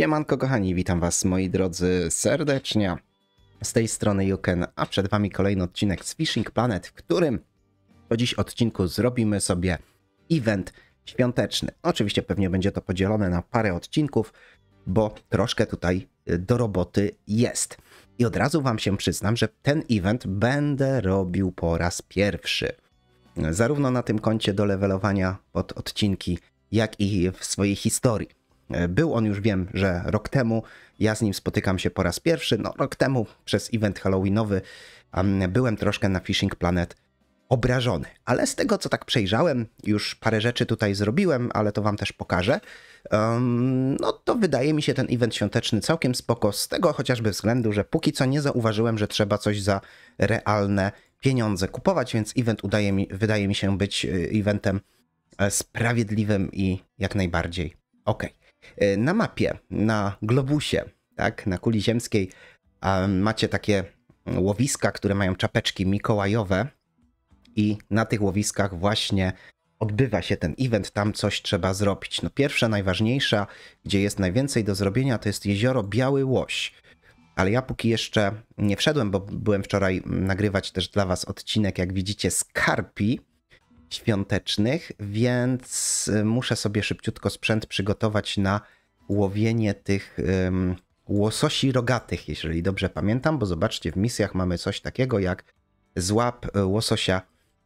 Siemanko kochani, witam was moi drodzy serdecznie. Z tej strony Juken, a przed wami kolejny odcinek z Fishing Planet, w którym po dziś odcinku zrobimy sobie event świąteczny. Oczywiście pewnie będzie to podzielone na parę odcinków, bo troszkę tutaj y, do roboty jest. I od razu wam się przyznam, że ten event będę robił po raz pierwszy. Zarówno na tym koncie do levelowania pod odcinki, jak i w swojej historii E, był on już wiem, że rok temu. Ja z nim spotykam się po raz pierwszy. No, rok temu przez event Halloweenowy byłem troszkę na Fishing Planet obrażony. Ale z tego, co tak przejrzałem, już parę rzeczy tutaj zrobiłem, ale to wam też pokażę. Um, no to wydaje mi się ten event świąteczny całkiem spoko, z tego chociażby względu, że póki co nie zauważyłem, że trzeba coś za realne pieniądze kupować, więc event udaje mi, wydaje mi się być e, eventem e, sprawiedliwym i jak najbardziej ok. Y, na mapie, na globusie, tak, na kuli ziemskiej macie takie łowiska, które mają czapeczki mikołajowe i na tych łowiskach właśnie odbywa się ten event, tam coś trzeba zrobić. No pierwsza, najważniejsza, gdzie jest najwięcej do zrobienia, to jest jezioro Biały Łoś. Ale ja póki jeszcze nie wszedłem, bo byłem wczoraj nagrywać też dla Was odcinek, jak widzicie, z Karpi, świątecznych, więc y, muszę sobie szybciutko sprzęt przygotować na łowienie tych um, łososi rogatych, jeżeli dobrze pamiętam, bo zobaczcie, w misjach mamy coś takiego jak złap y, łososia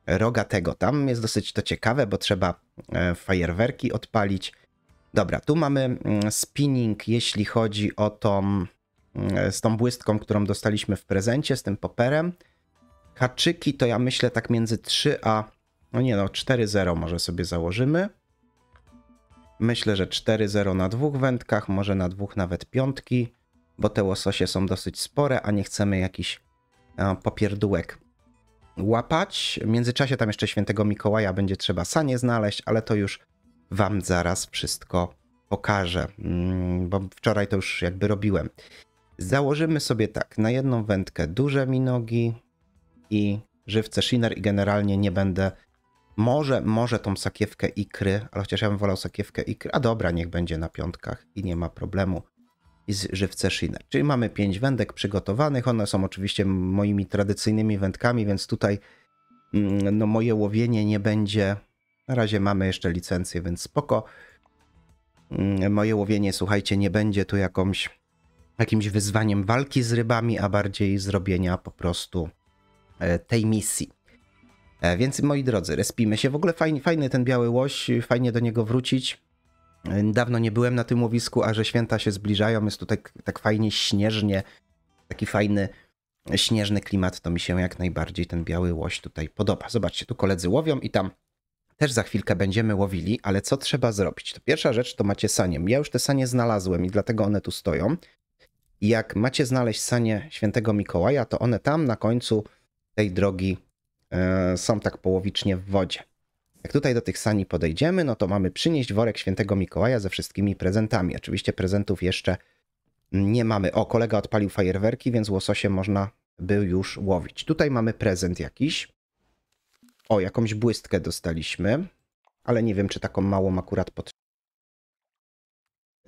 rogatego. Tam jest dosyć to ciekawe, bo trzeba e, fajerwerki odpalić. Dobra, tu mamy mm, spinning, jeśli chodzi o tą, mm, e, z tą błystką, którą dostaliśmy w prezencie, z tym poperem. Haczyki to ja myślę tak między 3 a no nie no, 4-0 może sobie założymy. Myślę, że 4-0 na dwóch wędkach, może na dwóch nawet piątki, bo te łososie są dosyć spore, a nie chcemy jakiś e, popierdółek łapać. W międzyczasie tam jeszcze świętego Mikołaja będzie trzeba sanie znaleźć, ale to już wam zaraz wszystko pokażę, mm, bo wczoraj to już jakby robiłem. Założymy sobie tak, na jedną wędkę duże minogi i żywce Shiner i generalnie nie będę może, może tą sakiewkę ikry, ale chociaż ja bym wolał sakiewkę ikry. A dobra, niech będzie na piątkach i nie ma problemu. I z żywce szynę. Czyli mamy pięć wędek przygotowanych. One są oczywiście moimi tradycyjnymi wędkami, więc tutaj mm, no, moje łowienie nie będzie. Na razie mamy jeszcze licencję, więc spoko. Mm, moje łowienie, słuchajcie, nie będzie tu jakąś, jakimś wyzwaniem walki z rybami, a bardziej zrobienia po prostu e, tej misji. E, więc moi drodzy, respimy się. W ogóle fajny, fajny ten biały łoś, fajnie do niego wrócić. E, dawno nie byłem na tym łowisku, a że święta się zbliżają, jest tutaj tak fajnie śnieżnie, taki fajny śnieżny klimat, to mi się jak najbardziej ten biały łoś tutaj podoba. Zobaczcie, tu koledzy łowią i tam też za chwilkę będziemy łowili, ale co trzeba zrobić? To pierwsza rzecz to macie sanie. Ja już te sanie znalazłem i dlatego one tu stoją. I jak macie znaleźć sanie świętego Mikołaja, to one tam na końcu tej drogi E, są tak połowicznie w wodzie. Jak tutaj do tych sani podejdziemy, no to mamy przynieść worek świętego Mikołaja ze wszystkimi prezentami. Oczywiście prezentów jeszcze nie mamy. O, kolega odpalił fajerwerki, więc łososie można był już łowić. Tutaj mamy prezent jakiś. O, jakąś błystkę dostaliśmy, ale nie wiem, czy taką małą akurat potrzebuję.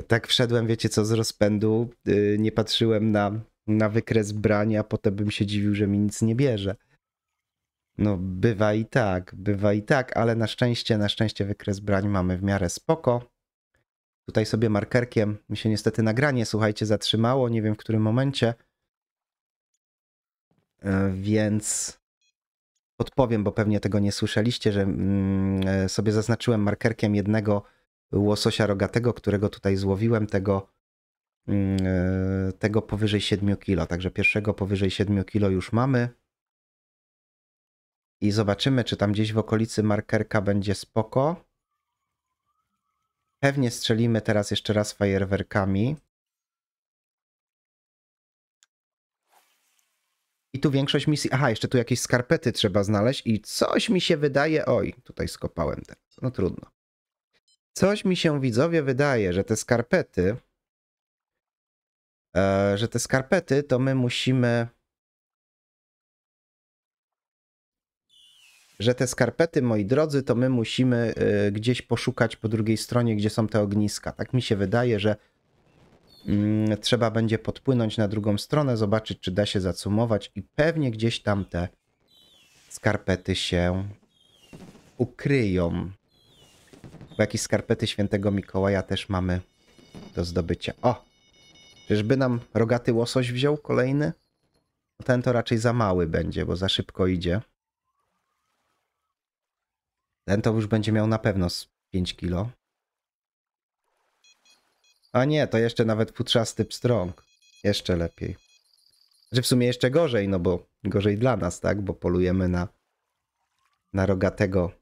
Tak wszedłem, wiecie co, z rozpędu, y, nie patrzyłem na, na wykres brania, potem bym się dziwił, że mi nic nie bierze. No bywa i tak, bywa i tak, ale na szczęście, na szczęście wykres brań mamy w miarę spoko. Tutaj sobie markerkiem mi się niestety nagranie, słuchajcie, zatrzymało, nie wiem w którym momencie. E, więc odpowiem, bo pewnie tego nie słyszeliście, że mm, e, sobie zaznaczyłem markerkiem jednego łososia rogatego, którego tutaj złowiłem, tego, mm, e, tego powyżej 7 kilo. Także pierwszego powyżej 7 kilo już mamy. I zobaczymy, czy tam gdzieś w okolicy markerka będzie spoko. Pewnie strzelimy teraz jeszcze raz fajerwerkami. I tu większość misji... Aha, jeszcze tu jakieś skarpety trzeba znaleźć i coś mi się wydaje... Oj, tutaj skopałem teraz. No trudno. Coś mi się, widzowie, wydaje, że te skarpety... E, że te skarpety to my musimy że te skarpety, moi drodzy, to my musimy e, gdzieś poszukać po drugiej stronie, gdzie są te ogniska. Tak mi się wydaje, że mm, trzeba będzie podpłynąć na drugą stronę, zobaczyć, czy da się zacumować i pewnie gdzieś tam te skarpety się ukryją. Bo jakieś skarpety świętego Mikołaja też mamy do zdobycia. O! Czyżby nam rogaty łosoś wziął kolejny? No ten to raczej za mały będzie, bo za szybko idzie. Ten to już będzie miał na pewno 5 kilo. A nie, to jeszcze nawet futrzasty pstrąg. Jeszcze lepiej. Znaczy w sumie jeszcze gorzej, no bo gorzej dla nas, tak? Bo polujemy na, na rogatego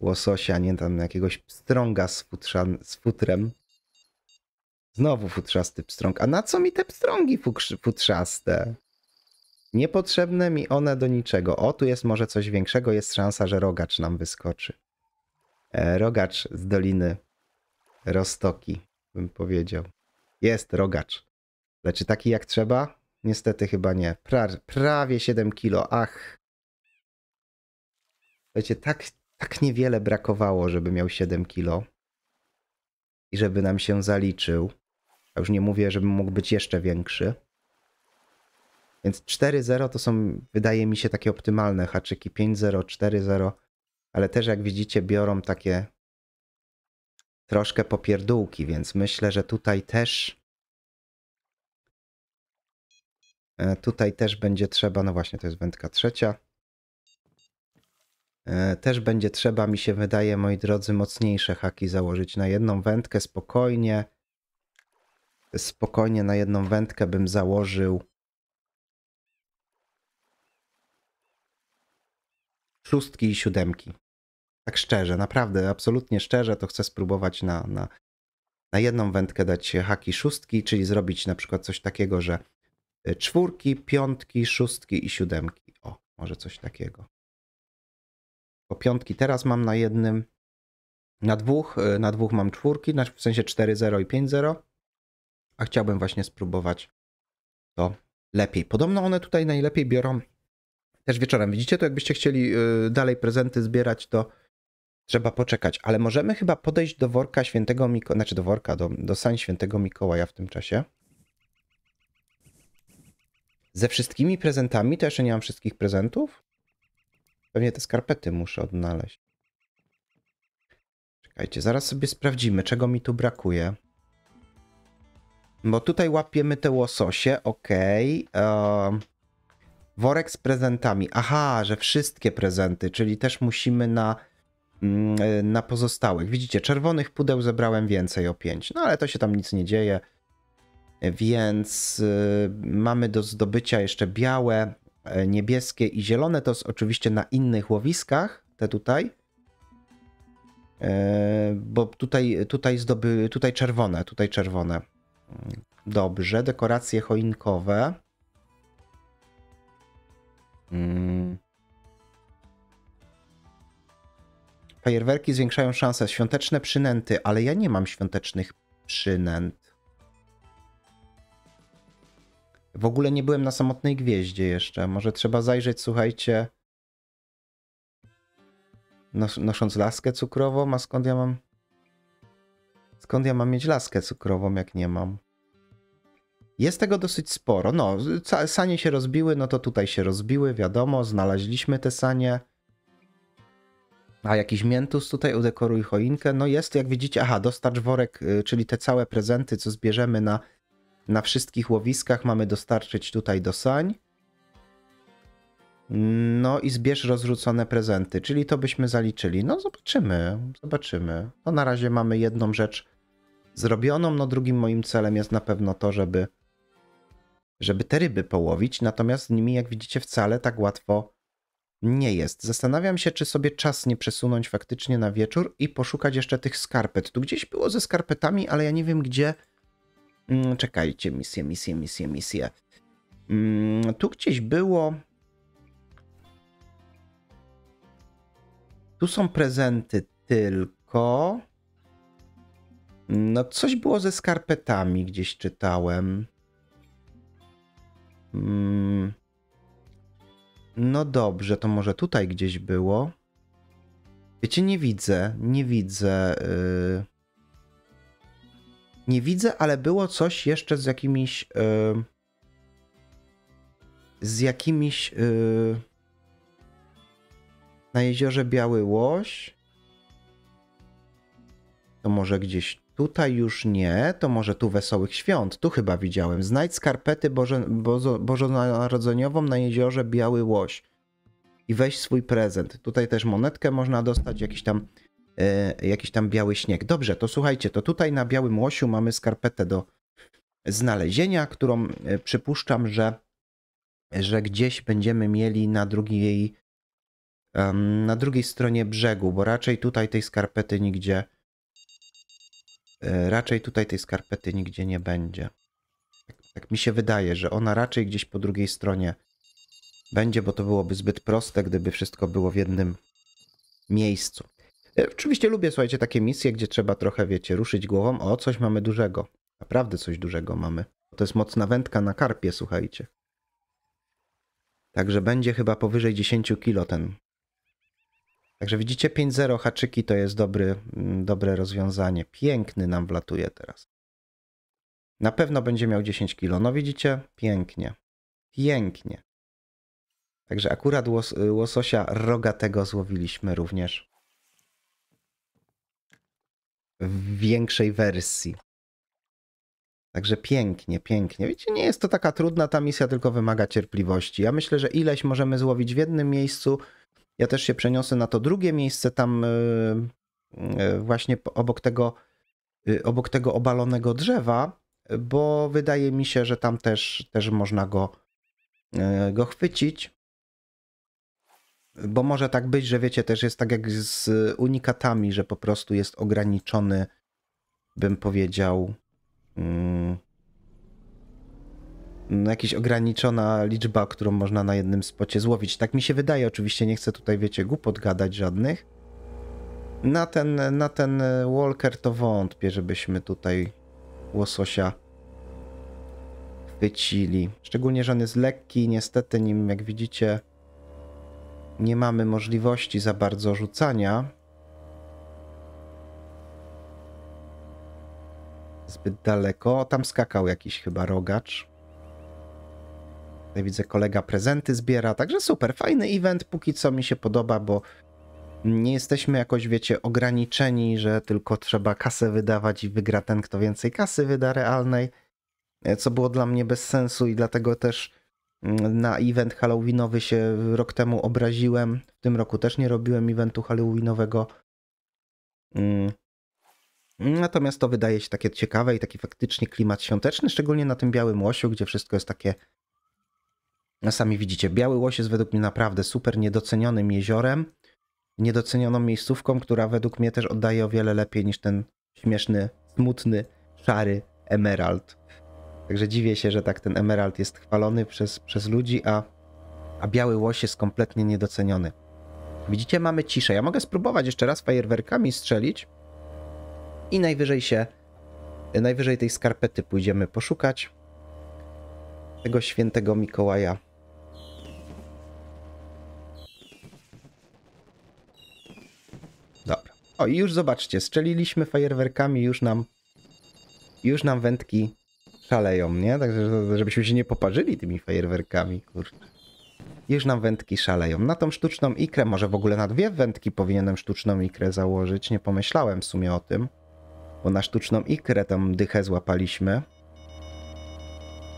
łososia, nie tam jakiegoś pstrąga z, futrza, z futrem. Znowu futrzasty pstrąg. A na co mi te pstrągi futrzaste? Niepotrzebne mi one do niczego. O, tu jest może coś większego, jest szansa, że rogacz nam wyskoczy. E, rogacz z Doliny Rostoki, bym powiedział. Jest rogacz. Lecz znaczy, taki jak trzeba? Niestety chyba nie. Pra, prawie 7 kilo, ach. Wiecie, tak, tak niewiele brakowało, żeby miał 7 kilo. I żeby nam się zaliczył. A już nie mówię, żeby mógł być jeszcze większy. Więc 4-0 to są, wydaje mi się, takie optymalne haczyki. 5-0, 4-0, ale też jak widzicie, biorą takie troszkę popierdółki, więc myślę, że tutaj też. E, tutaj też będzie trzeba, no właśnie, to jest wędka trzecia. E, też będzie trzeba, mi się wydaje, moi drodzy, mocniejsze haki założyć na jedną wędkę spokojnie. Spokojnie na jedną wędkę bym założył szóstki i siódemki. Tak szczerze, naprawdę, absolutnie szczerze, to chcę spróbować na, na, na jedną wędkę dać haki szóstki, czyli zrobić na przykład coś takiego, że e, czwórki, piątki, szóstki i siódemki. O, może coś takiego. Bo piątki teraz mam na jednym, na dwóch, e, na dwóch mam czwórki, w sensie 4-0 i 5-0, a chciałbym właśnie spróbować to lepiej. Podobno one tutaj najlepiej biorą też wieczorem. Widzicie, to jakbyście chcieli y, dalej prezenty zbierać, to trzeba poczekać. Ale możemy chyba podejść do worka świętego Mikołaja, znaczy do worka, do, do sań świętego Mikołaja w tym czasie. Ze wszystkimi prezentami? To jeszcze nie mam wszystkich prezentów? Pewnie te skarpety muszę odnaleźć. Czekajcie, zaraz sobie sprawdzimy, czego mi tu brakuje. Bo tutaj łapiemy te łososie, ok. Um Worek z prezentami. Aha, że wszystkie prezenty, czyli też musimy na, mm, y, na pozostałych. Widzicie, czerwonych pudeł zebrałem więcej o 5, no ale to się tam nic nie dzieje. Więc y, mamy do zdobycia jeszcze białe, e, niebieskie i zielone. To jest oczywiście na innych łowiskach, te tutaj. E, bo tutaj, tutaj, zdoby, tutaj czerwone, tutaj czerwone. Mm, dobrze, dekoracje choinkowe. Hmm. Fajerwerki zwiększają szanse. Świąteczne przynęty, ale ja nie mam świątecznych przynęt. W ogóle nie byłem na samotnej gwieździe jeszcze. Może trzeba zajrzeć, słuchajcie. Nos nosząc laskę cukrową, a skąd ja mam. Skąd ja mam mieć laskę cukrową, jak nie mam? Jest tego dosyć sporo. No, sanie się rozbiły, no to tutaj się rozbiły, wiadomo, znaleźliśmy te sanie. A jakiś miętus tutaj udekoruj choinkę. No jest, jak widzicie, aha, dostarcz worek, y, czyli te całe prezenty, co zbierzemy na, na wszystkich łowiskach, mamy dostarczyć tutaj do sań. No i zbierz rozrzucone prezenty, czyli to byśmy zaliczyli. No zobaczymy, zobaczymy. No na razie mamy jedną rzecz zrobioną, no drugim moim celem jest na pewno to, żeby żeby te ryby połowić, natomiast z nimi, jak widzicie, wcale tak łatwo nie jest. Zastanawiam się, czy sobie czas nie przesunąć faktycznie na wieczór i poszukać jeszcze tych skarpet. Tu gdzieś było ze skarpetami, ale ja nie wiem gdzie. Mm, czekajcie, misje, misje, misje, misje. Mm, tu gdzieś było. Tu są prezenty tylko. No, coś było ze skarpetami, gdzieś czytałem. Mm. No dobrze, to może tutaj gdzieś było. Wiecie, nie widzę, nie widzę. Yy, nie widzę, ale było coś jeszcze z jakimiś. Yy, z jakimiś. Yy, na jeziorze Biały Łoś. To może gdzieś Tutaj już nie, to może tu Wesołych Świąt, tu chyba widziałem. Znajdź skarpety Boże, Bozo, Bożonarodzeniową na jeziorze Biały Łoś i weź swój prezent. Tutaj też monetkę można dostać, jakiś tam, e, jakiś tam biały śnieg. Dobrze, to słuchajcie, to tutaj na Białym Łosiu mamy skarpetę do znalezienia, którą e, przypuszczam, że, że gdzieś będziemy mieli na drugiej, na drugiej stronie brzegu, bo raczej tutaj tej skarpety nigdzie E, raczej tutaj tej skarpety nigdzie nie będzie. Tak, tak mi się wydaje, że ona raczej gdzieś po drugiej stronie będzie, bo to byłoby zbyt proste, gdyby wszystko było w jednym miejscu. E, oczywiście lubię, słuchajcie, takie misje, gdzie trzeba trochę, wiecie, ruszyć głową. O, coś mamy dużego. Naprawdę coś dużego mamy. To jest mocna wędka na karpie, słuchajcie. Także będzie chyba powyżej 10 kilo ten Także widzicie 5-0 haczyki to jest dobry, mm, dobre rozwiązanie. Piękny nam wlatuje teraz. Na pewno będzie miał 10 kilo. No widzicie? Pięknie. Pięknie. Także akurat łos y, łososia rogatego złowiliśmy również w większej wersji. Także pięknie, pięknie. Widzicie, nie jest to taka trudna ta misja, tylko wymaga cierpliwości. Ja myślę, że ileś możemy złowić w jednym miejscu, ja też się przeniosę na to drugie miejsce, tam e, e, właśnie obok tego, e, obok tego obalonego drzewa, bo wydaje mi się, że tam też, też można go, go chwycić. Bo może tak być, że wiecie, też jest tak jak z unikatami, że po prostu jest ograniczony, bym powiedział, mm, jakaś ograniczona liczba, którą można na jednym spocie złowić. Tak mi się wydaje, oczywiście nie chcę tutaj, wiecie, głupot gadać żadnych. Na ten, na ten Walker to wątpię, żebyśmy tutaj łososia chwycili. Szczególnie, że on jest lekki i niestety nim, jak widzicie, nie mamy możliwości za bardzo rzucania. Zbyt daleko. O, tam skakał jakiś chyba rogacz. Widzę kolega prezenty zbiera, także super, fajny event, póki co mi się podoba, bo nie jesteśmy jakoś, wiecie, ograniczeni, że tylko trzeba kasę wydawać i wygra ten, kto więcej kasy wyda realnej, e, co było dla mnie bez sensu i dlatego też mm, na event halloweenowy się rok temu obraziłem. W tym roku też nie robiłem eventu halloweenowego. Mm. Natomiast to wydaje się takie ciekawe i taki faktycznie klimat świąteczny, szczególnie na tym białym łosiu, gdzie wszystko jest takie no sami widzicie, Biały Łoś jest według mnie naprawdę super niedocenionym jeziorem, niedocenioną miejscówką, która według mnie też oddaje o wiele lepiej niż ten śmieszny, smutny, szary emerald. Także dziwię się, że tak ten emerald jest chwalony przez, przez ludzi, a, a biały łoś jest kompletnie niedoceniony. Widzicie, mamy ciszę. Ja mogę spróbować jeszcze raz fajerwerkami strzelić i najwyżej się, najwyżej tej skarpety pójdziemy poszukać tego świętego Mikołaja O, i już zobaczcie, strzeliliśmy fajerwerkami, już nam, już nam wędki szaleją, nie? Także żebyśmy się nie poparzyli tymi fajerwerkami, kurczę. Już nam wędki szaleją. Na tą sztuczną ikrę, może w ogóle na dwie wędki powinienem sztuczną ikrę założyć, nie pomyślałem w sumie o tym. Bo na sztuczną ikrę tam dychę złapaliśmy.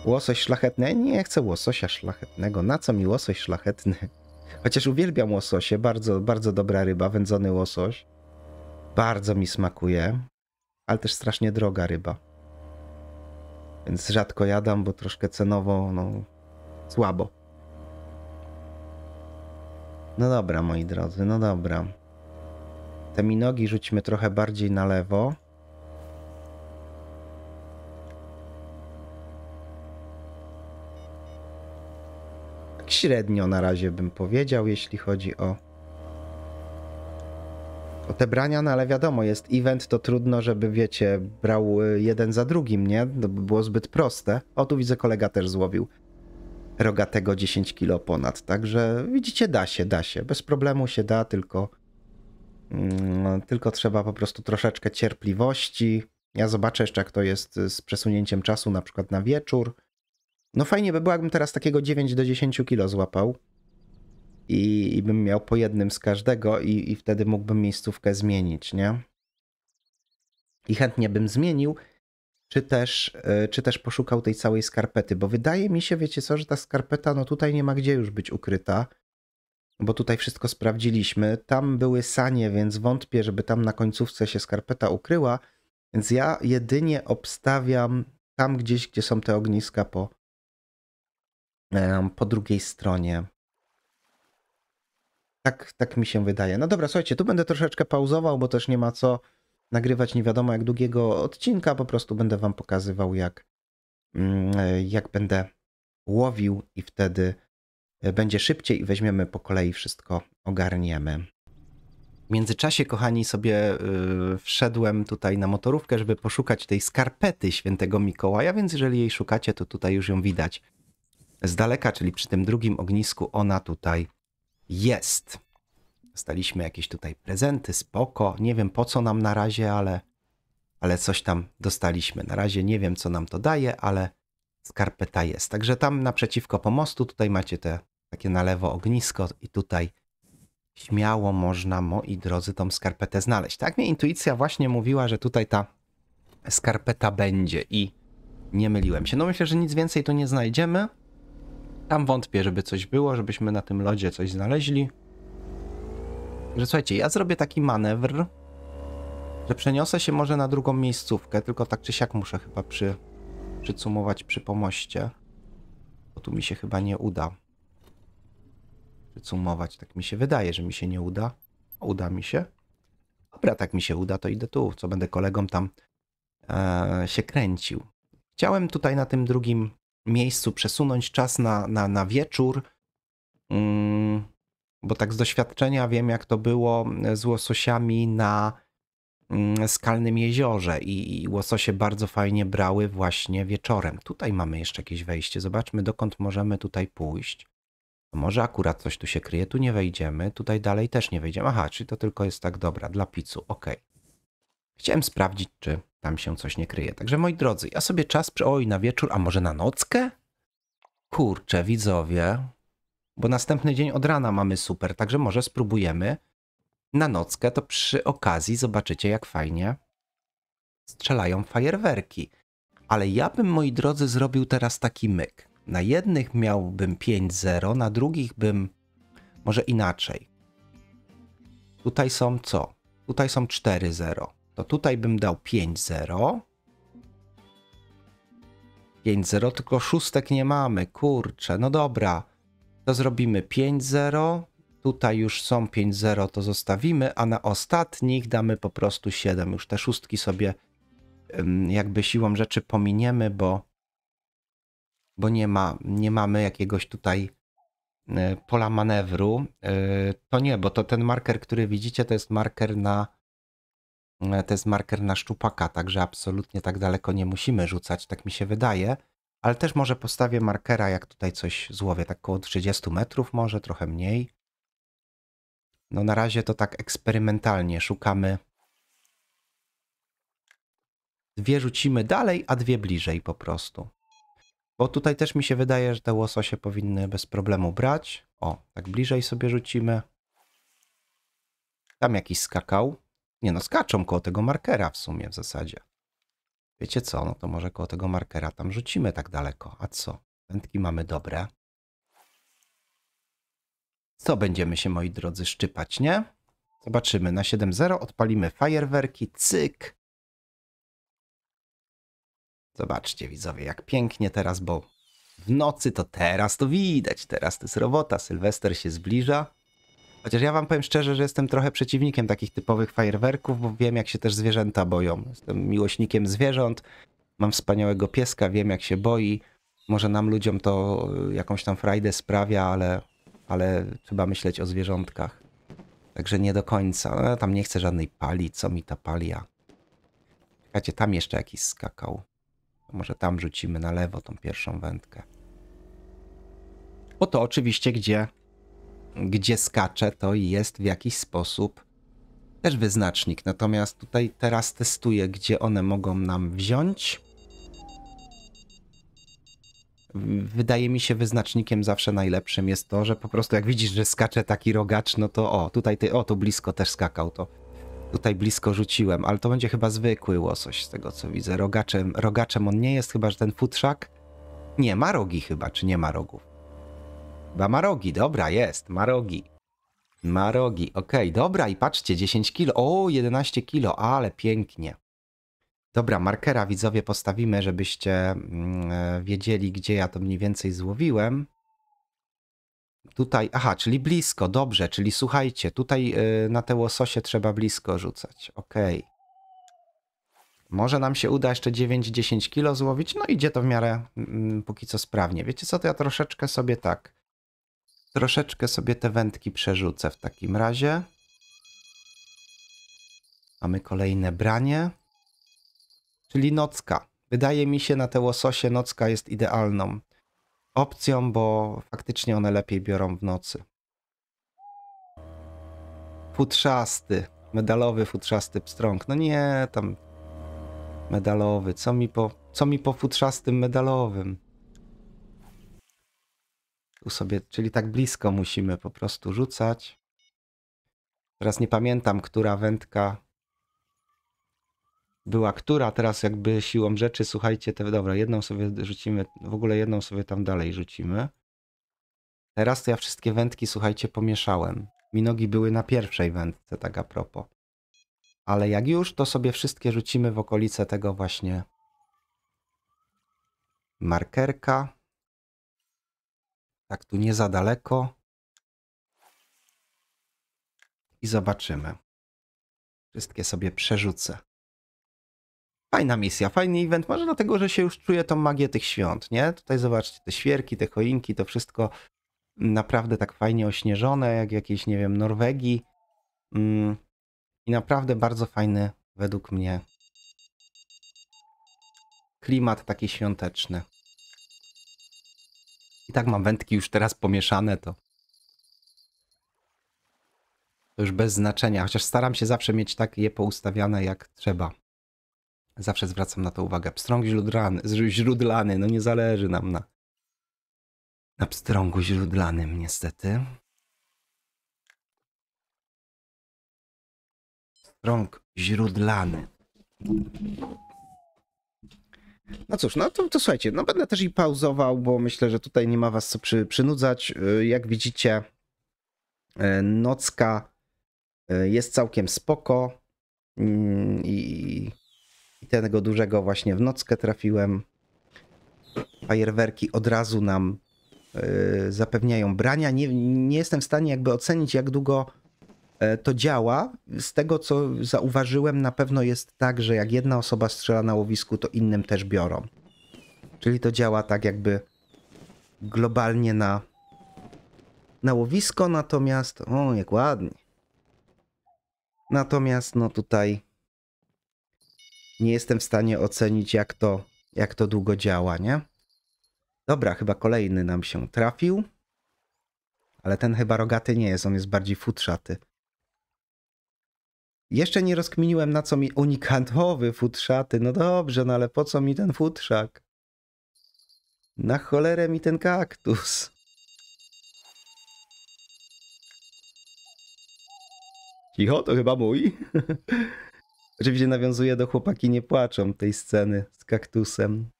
Łosoś szlachetny? Nie chcę łososia szlachetnego. Na co mi łosoś szlachetny? Chociaż uwielbiam łososie, bardzo, bardzo dobra ryba, wędzony łosoś bardzo mi smakuje, ale też strasznie droga ryba. Więc rzadko jadam, bo troszkę cenowo, no, słabo. No dobra, moi drodzy, no dobra. Te minogi rzućmy trochę bardziej na lewo. Tak średnio na razie bym powiedział, jeśli chodzi o odebrania, no ale wiadomo, jest event, to trudno, żeby wiecie, brał y, jeden za drugim, nie? To no, by było zbyt proste. O, tu widzę, kolega też złowił rogatego 10 kilo ponad, także widzicie, da się, da się. Bez problemu się da, tylko mm, no, tylko trzeba po prostu troszeczkę cierpliwości. Ja zobaczę jeszcze, jak to jest y, z przesunięciem czasu, na przykład na wieczór. No fajnie by było, jakbym teraz takiego 9 do 10 kilo złapał i, i bym miał po jednym z każdego i, i wtedy mógłbym miejscówkę zmienić, nie? I chętnie bym zmienił, czy też, e, czy też poszukał tej całej skarpety, bo wydaje mi się, wiecie co, że ta skarpeta, no tutaj nie ma gdzie już być ukryta, bo tutaj wszystko sprawdziliśmy. Tam były sanie, więc wątpię, żeby tam na końcówce się skarpeta ukryła, więc ja jedynie obstawiam tam gdzieś, gdzie są te ogniska po, e, po drugiej stronie. Tak, tak mi się wydaje. No dobra, słuchajcie, tu będę troszeczkę pauzował, bo też nie ma co nagrywać nie wiadomo jak długiego odcinka. Po prostu będę wam pokazywał, jak, mm, e, jak będę łowił i wtedy e, będzie szybciej i weźmiemy po kolei wszystko, ogarniemy. W międzyczasie, kochani, sobie yy, wszedłem tutaj na motorówkę, żeby poszukać tej skarpety świętego Mikołaja, więc jeżeli jej szukacie, to tutaj już ją widać z daleka, czyli przy tym drugim ognisku ona tutaj jest. Dostaliśmy jakieś tutaj prezenty, spoko. Nie wiem po co nam na razie, ale, ale coś tam dostaliśmy. Na razie nie wiem co nam to daje, ale skarpeta jest. Także tam naprzeciwko pomostu, tutaj macie te takie na lewo ognisko i tutaj śmiało można, moi drodzy, tą skarpetę znaleźć. Tak mnie intuicja właśnie mówiła, że tutaj ta skarpeta będzie i nie myliłem się. No myślę, że nic więcej tu nie znajdziemy. Tam wątpię, żeby coś było, żebyśmy na tym lodzie coś znaleźli. Że słuchajcie, ja zrobię taki manewr, że przeniosę się może na drugą miejscówkę, tylko tak czy siak muszę chyba przy, przycumować przy pomoście. Bo tu mi się chyba nie uda przycumować. Tak mi się wydaje, że mi się nie uda. Uda mi się. Dobra, tak mi się uda, to idę tu, co będę kolegom tam e, się kręcił. Chciałem tutaj na tym drugim miejscu, przesunąć czas na, na, na wieczór, mm, bo tak z doświadczenia wiem, jak to było mm, z łososiami na mm, skalnym jeziorze i, łososie bardzo fajnie brały właśnie wieczorem. Tutaj mamy jeszcze jakieś wejście, zobaczmy dokąd możemy tutaj pójść. Może akurat coś tu się kryje, tu nie wejdziemy, tutaj dalej też nie wejdziemy. Aha, czy to tylko jest tak dobra, dla picu, ok. Chciałem sprawdzić, czy tam się coś nie kryje. Także moi drodzy, ja sobie czas, oj, na wieczór, a może na nockę? Kurczę, widzowie, bo następny dzień od rana mamy super, także może spróbujemy na nockę, to przy okazji zobaczycie, jak fajnie strzelają fajerwerki. Ale ja bym, moi drodzy, zrobił teraz taki myk. Na jednych miałbym 5-0, na drugich bym może inaczej. Tutaj są co? Tutaj są 4-0 to tutaj bym dał 5-0. 5-0, tylko szóstek nie mamy, kurczę, no dobra. To zrobimy 5-0, tutaj już są 5-0, to zostawimy, a na ostatnich damy po prostu 7. Już te szóstki sobie jakby siłą rzeczy pominiemy, bo, bo nie, ma, nie mamy jakiegoś tutaj e, pola manewru. E, to nie, bo to ten marker, który widzicie, to jest marker na E, to jest marker na szczupaka, także absolutnie tak daleko nie musimy rzucać, tak mi się wydaje. Ale też może postawię markera, jak tutaj coś złowię, tak około 30 metrów może, trochę mniej. No na razie to tak eksperymentalnie szukamy. Dwie rzucimy dalej, a dwie bliżej po prostu. Bo tutaj też mi się wydaje, że te łososie powinny bez problemu brać. O, tak bliżej sobie rzucimy. Tam jakiś skakał. Nie no, skaczą koło tego markera w sumie w zasadzie. Wiecie co, no to może koło tego markera tam rzucimy tak daleko. A co? Wędki mamy dobre. Co będziemy się, moi drodzy, szczypać, nie? Zobaczymy. Na 7.0 odpalimy fajerwerki. Cyk. Zobaczcie, widzowie, jak pięknie teraz, bo w nocy to teraz to widać. Teraz to jest robota. Sylwester się zbliża. Chociaż ja wam powiem szczerze, że jestem trochę przeciwnikiem takich typowych fajerwerków, bo wiem jak się też zwierzęta boją. Jestem miłośnikiem zwierząt, mam wspaniałego pieska, wiem jak się boi. Może nam ludziom to y, jakąś tam frajdę sprawia, ale, ale trzeba myśleć o zwierzątkach. Także nie do końca. No, tam nie chcę żadnej pali, co mi ta palia. Czekajcie, tam jeszcze jakiś skakał. Może tam rzucimy na lewo tą pierwszą wędkę. Oto oczywiście gdzie gdzie skacze, to jest w jakiś sposób też wyznacznik. Natomiast tutaj teraz testuję, gdzie one mogą nam wziąć. Wydaje mi się wyznacznikiem zawsze najlepszym jest to, że po prostu jak widzisz, że skacze taki rogacz, no to o, tutaj ty, o, to blisko też skakał, to tutaj blisko rzuciłem, ale to będzie chyba zwykły łosoś z tego co widzę. Rogaczem, rogaczem on nie jest, chyba że ten futrzak. Nie, ma rogi chyba, czy nie ma rogów? Chyba marogi, dobra, jest, marogi. Marogi, okej, okay, dobra i patrzcie, 10 kilo, o, 11 kilo, ale pięknie. Dobra, markera widzowie postawimy, żebyście mm, e, wiedzieli, gdzie ja to mniej więcej złowiłem. Tutaj, aha, czyli blisko, dobrze, czyli słuchajcie, tutaj e, na te łososie trzeba blisko rzucać, okej. Okay. Może nam się uda jeszcze 9-10 kilo złowić, no idzie to w miarę mm, póki co sprawnie. Wiecie co, to ja troszeczkę sobie tak Troszeczkę sobie te wędki przerzucę w takim razie. Mamy kolejne branie, czyli nocka. Wydaje mi się na te łososie nocka jest idealną opcją, bo faktycznie one lepiej biorą w nocy. Futrzasty, medalowy futrzasty pstrąg. No nie, tam medalowy. Co mi po, co mi po futrzastym medalowym? sobie, czyli tak blisko musimy po prostu rzucać. Teraz nie pamiętam, która wędka była która, teraz jakby siłą rzeczy, słuchajcie, te, dobra, jedną sobie rzucimy, w ogóle jedną sobie tam dalej rzucimy. Teraz to ja wszystkie wędki, słuchajcie, pomieszałem. Minogi były na pierwszej wędce, tak a propos. Ale jak już, to sobie wszystkie rzucimy w okolice tego właśnie markerka. Tak, tu nie za daleko. I zobaczymy. Wszystkie sobie przerzucę. Fajna misja, fajny event. Może dlatego, że się już czuję tą magię tych świąt, nie? Tutaj zobaczcie, te świerki, te choinki, to wszystko naprawdę tak fajnie ośnieżone, jak jakieś, nie wiem, Norwegii. Mm. I naprawdę bardzo fajny, według mnie, klimat taki świąteczny. I tak mam wędki już teraz pomieszane, to... To już bez znaczenia, chociaż staram się zawsze mieć tak je poustawiane jak trzeba. Zawsze zwracam na to uwagę. Pstrąg źródlany, źródlany no nie zależy nam na, na pstrągu źródlanym niestety. Pstrąg źródlany. No cóż, no to, to, słuchajcie, no będę też i pauzował, bo myślę, że tutaj nie ma was co przy, przynudzać. Y, jak widzicie, y, nocka y, jest całkiem spoko mm, i, i tego dużego właśnie w nockę trafiłem. Fajerwerki od razu nam zapewniają brania. Nie, nie jestem w stanie jakby ocenić, jak długo E, to działa. Z tego, co zauważyłem, na pewno jest tak, że jak jedna osoba strzela na łowisku, to innym też biorą. Czyli to działa tak jakby globalnie na, na łowisko, natomiast... O, jak ładnie. Natomiast no tutaj nie jestem w stanie ocenić, jak to, jak to długo działa, nie? Dobra, chyba kolejny nam się trafił. Ale ten chyba rogaty nie jest, on jest bardziej futrzaty. Jeszcze nie rozkminiłem, na co mi unikatowy futrzaty. No dobrze, no ale po co mi ten futrzak? Na cholerę mi ten kaktus. Cicho, to chyba mój. Oczywiście nawiązuje do chłopaki nie płaczą tej sceny z kaktusem.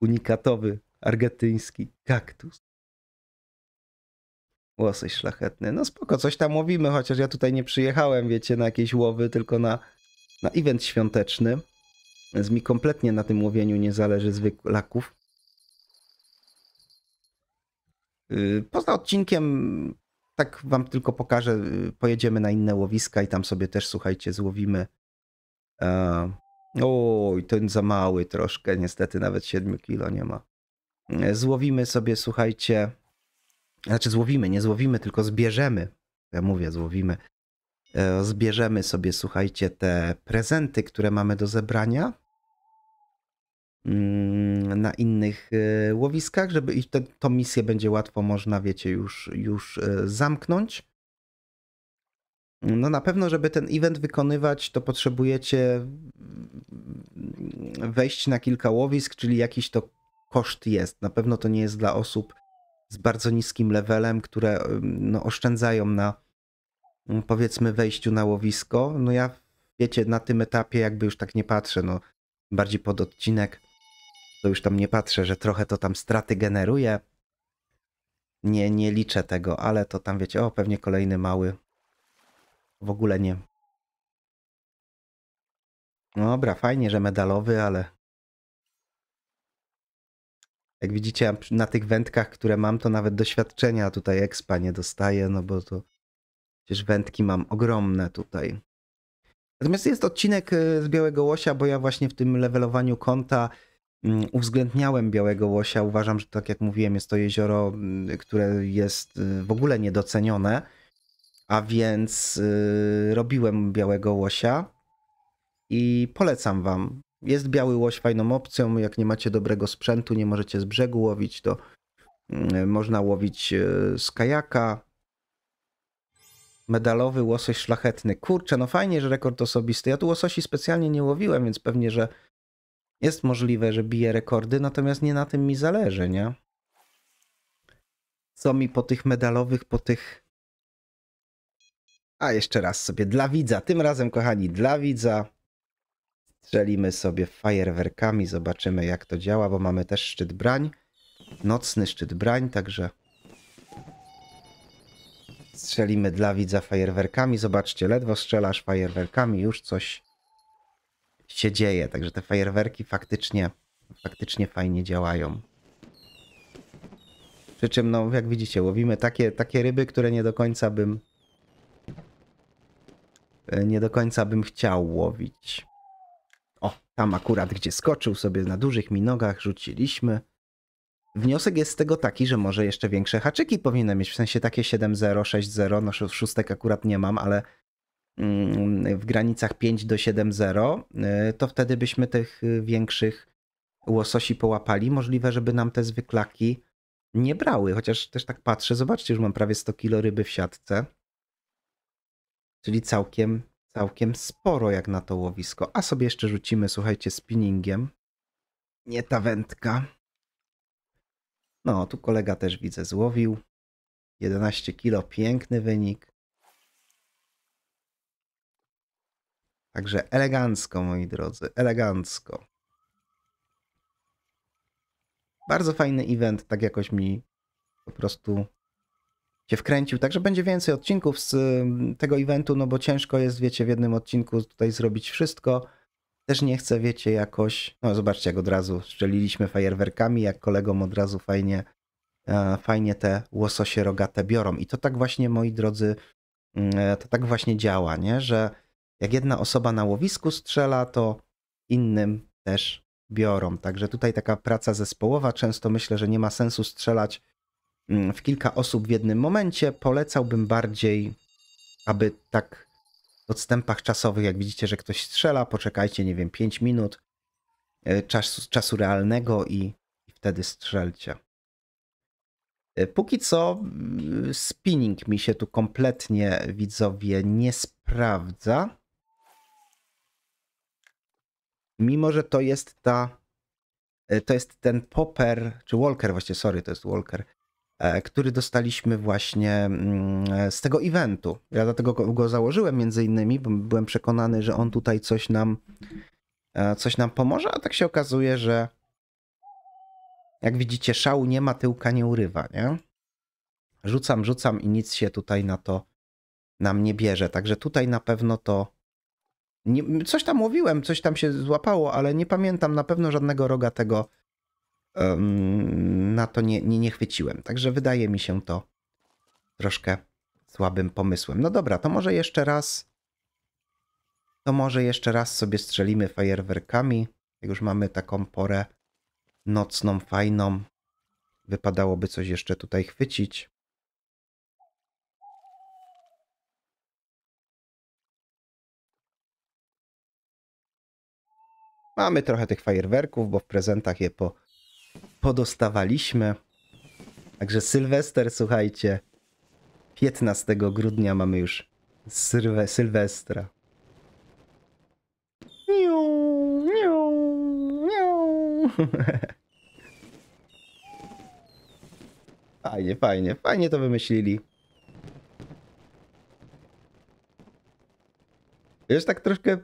Unikatowy argentyński kaktus. Łosyś szlachetny. No spoko, coś tam łowimy, chociaż ja tutaj nie przyjechałem, wiecie, na jakieś łowy, tylko na, na event świąteczny. Więc mi kompletnie na tym łowieniu nie zależy zwyklaków. Yy, poza odcinkiem, tak wam tylko pokażę, yy, pojedziemy na inne łowiska i tam sobie też, słuchajcie, złowimy. E, oj, ten za mały troszkę, niestety nawet 7 kilo nie ma. Yy, złowimy sobie, słuchajcie, znaczy złowimy, nie złowimy, tylko zbierzemy. Ja mówię, złowimy. E, zbierzemy sobie, słuchajcie, te prezenty, które mamy do zebrania mm, na innych e, łowiskach, żeby i te, tą misję będzie łatwo można, wiecie, już, już e, zamknąć. No na pewno, żeby ten event wykonywać, to potrzebujecie wejść na kilka łowisk, czyli jakiś to koszt jest. Na pewno to nie jest dla osób z bardzo niskim levelem, które no, oszczędzają na mm, powiedzmy wejściu na łowisko. No ja wiecie, na tym etapie jakby już tak nie patrzę, no bardziej pod odcinek to już tam nie patrzę, że trochę to tam straty generuje. Nie, nie liczę tego, ale to tam wiecie, o pewnie kolejny mały. W ogóle nie. Dobra, fajnie, że medalowy, ale jak widzicie, na tych wędkach, które mam, to nawet doświadczenia tutaj expa nie dostaję, no bo to przecież wędki mam ogromne tutaj. Natomiast jest odcinek y, z Białego Łosia, bo ja właśnie w tym levelowaniu konta mm, uwzględniałem Białego Łosia. Uważam, że tak jak mówiłem, jest to jezioro, mm, które jest y, w ogóle niedocenione. A więc y, robiłem Białego Łosia i polecam wam. Jest biały łoś fajną opcją. Jak nie macie dobrego sprzętu, nie możecie z brzegu łowić, to mm, można łowić e, z kajaka. Medalowy łosoś szlachetny. Kurczę, no fajnie, że rekord osobisty. Ja tu łososi specjalnie nie łowiłem, więc pewnie, że jest możliwe, że bije rekordy, natomiast nie na tym mi zależy, nie? Co mi po tych medalowych, po tych. A jeszcze raz sobie dla widza, tym razem, kochani, dla widza strzelimy sobie fajerwerkami, zobaczymy jak to działa, bo mamy też szczyt brań, nocny szczyt brań, także strzelimy dla widza fajerwerkami. Zobaczcie, ledwo strzelasz fajerwerkami, już coś się dzieje, także te fajerwerki faktycznie, faktycznie fajnie działają. Przy czym, no, jak widzicie, łowimy takie, takie ryby, które nie do końca bym e, nie do końca bym chciał łowić. Tam akurat, gdzie skoczył sobie na dużych minogach, rzuciliśmy. Wniosek jest z tego taki, że może jeszcze większe haczyki powinienem mieć, w sensie takie 7-0, 6-0, no szóstek akurat nie mam, ale mm, w granicach 5 do 7-0, y, to wtedy byśmy tych y, większych łososi połapali. Możliwe, żeby nam te zwyklaki nie brały, chociaż też tak patrzę, zobaczcie, już mam prawie 100 kilo ryby w siatce, czyli całkiem Całkiem sporo jak na to łowisko. A sobie jeszcze rzucimy, słuchajcie, spinningiem. Nie ta wędka. No, tu kolega też widzę złowił. 11 kilo, piękny wynik. Także elegancko, moi drodzy, elegancko. Bardzo fajny event, tak jakoś mi po prostu się wkręcił. Także będzie więcej odcinków z mm, tego eventu, no bo ciężko jest, wiecie, w jednym odcinku tutaj zrobić wszystko. Też nie chcę, wiecie, jakoś. No zobaczcie, jak od razu strzeliliśmy fajerwerkami, jak kolegom od razu fajnie, e, fajnie te łososie rogate biorą. I to tak właśnie, moi drodzy, mm, e, to tak właśnie działa, nie? Że jak jedna osoba na łowisku strzela, to innym też biorą. Także tutaj taka praca zespołowa. Często myślę, że nie ma sensu strzelać Mm, w kilka osób w jednym momencie. Polecałbym bardziej, aby tak w odstępach czasowych, jak widzicie, że ktoś strzela, poczekajcie, nie wiem, 5 minut e, czasu, czasu realnego i, i wtedy strzelcie. E, póki co mm, spinning mi się tu kompletnie, widzowie, nie sprawdza. Mimo, że to jest ta, e, to jest ten popper, czy walker właśnie, sorry, to jest walker, E, który dostaliśmy właśnie mm, z tego eventu. Ja dlatego go założyłem między innymi, bo byłem przekonany, że on tutaj coś nam e, coś nam pomoże, a tak się okazuje, że jak widzicie, szału nie ma, tyłka nie urywa, nie? Rzucam, rzucam i nic się tutaj na to nam nie bierze. Także tutaj na pewno to. Nie, coś tam łowiłem, coś tam się złapało, ale nie pamiętam na pewno żadnego roga tego na to nie, nie, nie chwyciłem. Także wydaje mi się to troszkę słabym pomysłem. No dobra, to może jeszcze raz. To może jeszcze raz sobie strzelimy fajerwerkami. Jak już mamy taką porę nocną, fajną. Wypadałoby coś jeszcze tutaj chwycić. Mamy trochę tych fajerwerków, bo w prezentach je po podostawaliśmy. Także Sylwester, słuchajcie, 15 grudnia mamy już Sylwe Sylwestra. Miu, miu, miu. Fajnie, fajnie, fajnie to wymyślili. Już tak troszkę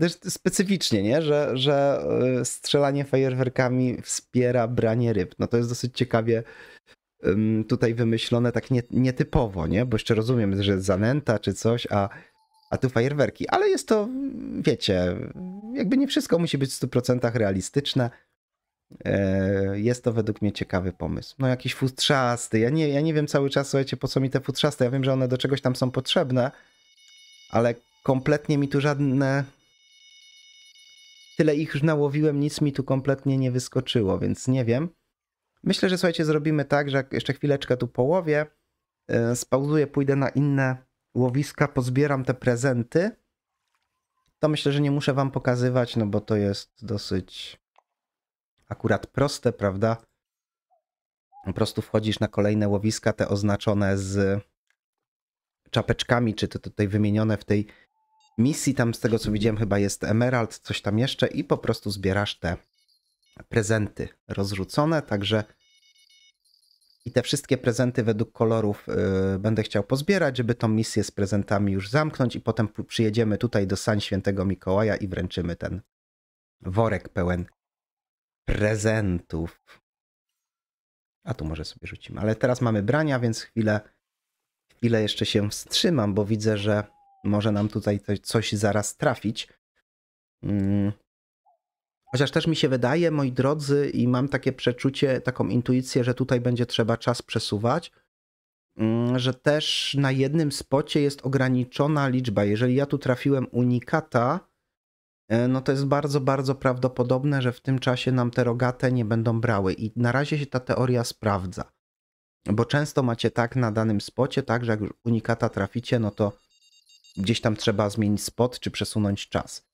też specyficznie, nie? Że, że e, strzelanie fajerwerkami wspiera branie ryb. No to jest dosyć ciekawie tutaj wymyślone tak nie, nietypowo, nie? Bo jeszcze rozumiem, że zanęta czy coś, a, a tu fajerwerki. Ale jest to, wiecie, jakby nie wszystko musi być w 100% realistyczne. E, jest to według mnie ciekawy pomysł. No jakiś futrzasty. Ja nie, ja nie wiem cały czas, słuchajcie, po co mi te futrzaste. Ja wiem, że one do czegoś tam są potrzebne, ale kompletnie mi tu żadne tyle ich już nałowiłem, nic mi tu kompletnie nie wyskoczyło, więc nie wiem. Myślę, że słuchajcie, zrobimy tak, że jeszcze chwileczkę tu połowie, spauzuję, pójdę na inne łowiska, pozbieram te prezenty. To myślę, że nie muszę wam pokazywać, no bo to jest dosyć akurat proste, prawda? Po prostu wchodzisz na kolejne łowiska, te oznaczone z czapeczkami, czy to tutaj wymienione w tej misji tam z tego co widziałem chyba jest emerald, coś tam jeszcze i po prostu zbierasz te prezenty rozrzucone, także i te wszystkie prezenty według kolorów yy, będę chciał pozbierać, żeby tą misję z prezentami już zamknąć i potem przyjedziemy tutaj do San Świętego Mikołaja i wręczymy ten worek pełen prezentów. A tu może sobie rzucimy, ale teraz mamy brania, więc chwilę, chwilę jeszcze się wstrzymam, bo widzę, że może nam tutaj coś zaraz trafić. Mm. Chociaż też mi się wydaje, moi drodzy, i mam takie przeczucie, taką intuicję, że tutaj będzie trzeba czas przesuwać, mm, że też na jednym spocie jest ograniczona liczba. Jeżeli ja tu trafiłem unikata, e, no to jest bardzo, bardzo prawdopodobne, że w tym czasie nam te rogate nie będą brały. I na razie się ta teoria sprawdza. Bo często macie tak na danym spocie, tak, że jak już unikata traficie, no to gdzieś tam trzeba zmienić spot czy przesunąć czas.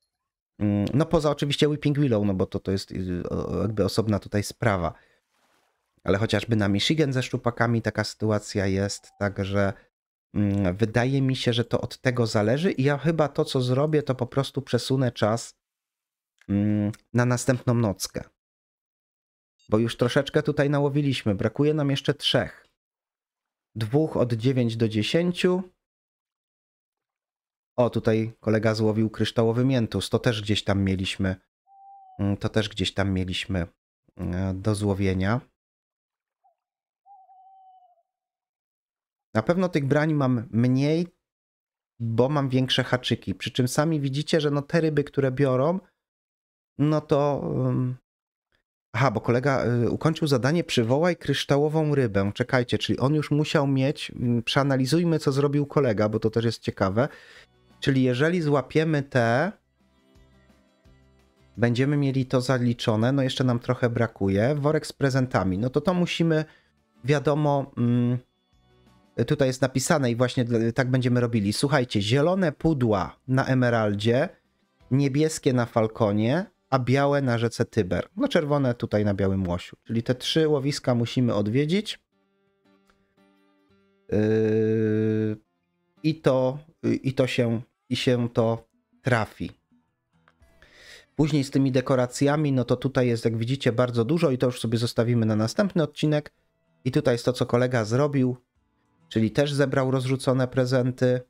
Mm, no poza oczywiście Weeping Willow, no bo to, to jest y, jakby osobna tutaj sprawa. Ale chociażby na Michigan ze szczupakami taka sytuacja jest, także mm, wydaje mi się, że to od tego zależy i ja chyba to, co zrobię, to po prostu przesunę czas mm, na następną nockę. Bo już troszeczkę tutaj nałowiliśmy, brakuje nam jeszcze trzech. Dwóch od 9 do 10, o, tutaj kolega złowił kryształowy miętus. To też gdzieś tam mieliśmy. Mm, to też gdzieś tam mieliśmy mm, do złowienia. Na pewno tych brań mam mniej, bo mam większe haczyki. Przy czym sami widzicie, że no te ryby, które biorą, no to. Mm, aha, bo kolega y, ukończył zadanie przywołaj kryształową rybę. Czekajcie, czyli on już musiał mieć. Przeanalizujmy, co zrobił kolega, bo to też jest ciekawe. Czyli jeżeli złapiemy te, będziemy mieli to zaliczone, no jeszcze nam trochę brakuje, worek z prezentami, no to to musimy, wiadomo, mm, tutaj jest napisane i właśnie tak będziemy robili. Słuchajcie, zielone pudła na Emeraldzie, niebieskie na Falconie, a białe na rzece Tyber. No czerwone tutaj na Białym Łosiu. Czyli te trzy łowiska musimy odwiedzić. Yy... I, to, I to się i się to trafi. Później z tymi dekoracjami, no to tutaj jest, jak widzicie, bardzo dużo i to już sobie zostawimy na następny odcinek. I tutaj jest to, co kolega zrobił, czyli też zebrał rozrzucone prezenty.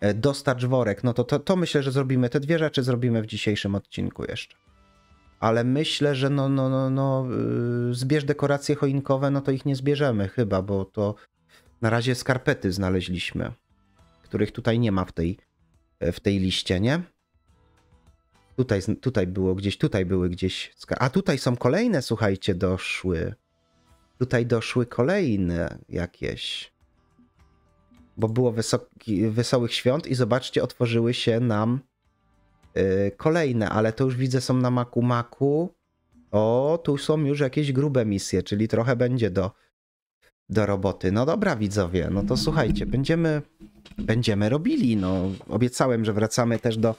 E, dostarcz worek, no to, to, to myślę, że zrobimy. Te dwie rzeczy zrobimy w dzisiejszym odcinku jeszcze. Ale myślę, że no, no, no, no y, zbierz dekoracje choinkowe, no to ich nie zbierzemy chyba, bo to na razie skarpety znaleźliśmy, których tutaj nie ma w tej w tej liście, nie? Tutaj, tutaj było gdzieś, tutaj były gdzieś. A tutaj są kolejne, słuchajcie, doszły. Tutaj doszły kolejne jakieś. Bo było wysoki, wesołych świąt i zobaczcie, otworzyły się nam yy, kolejne, ale to już widzę są na Maku Maku. O, tu są już jakieś grube misje, czyli trochę będzie do do roboty. No dobra, widzowie, no to słuchajcie, będziemy, będziemy robili. No, obiecałem, że wracamy też do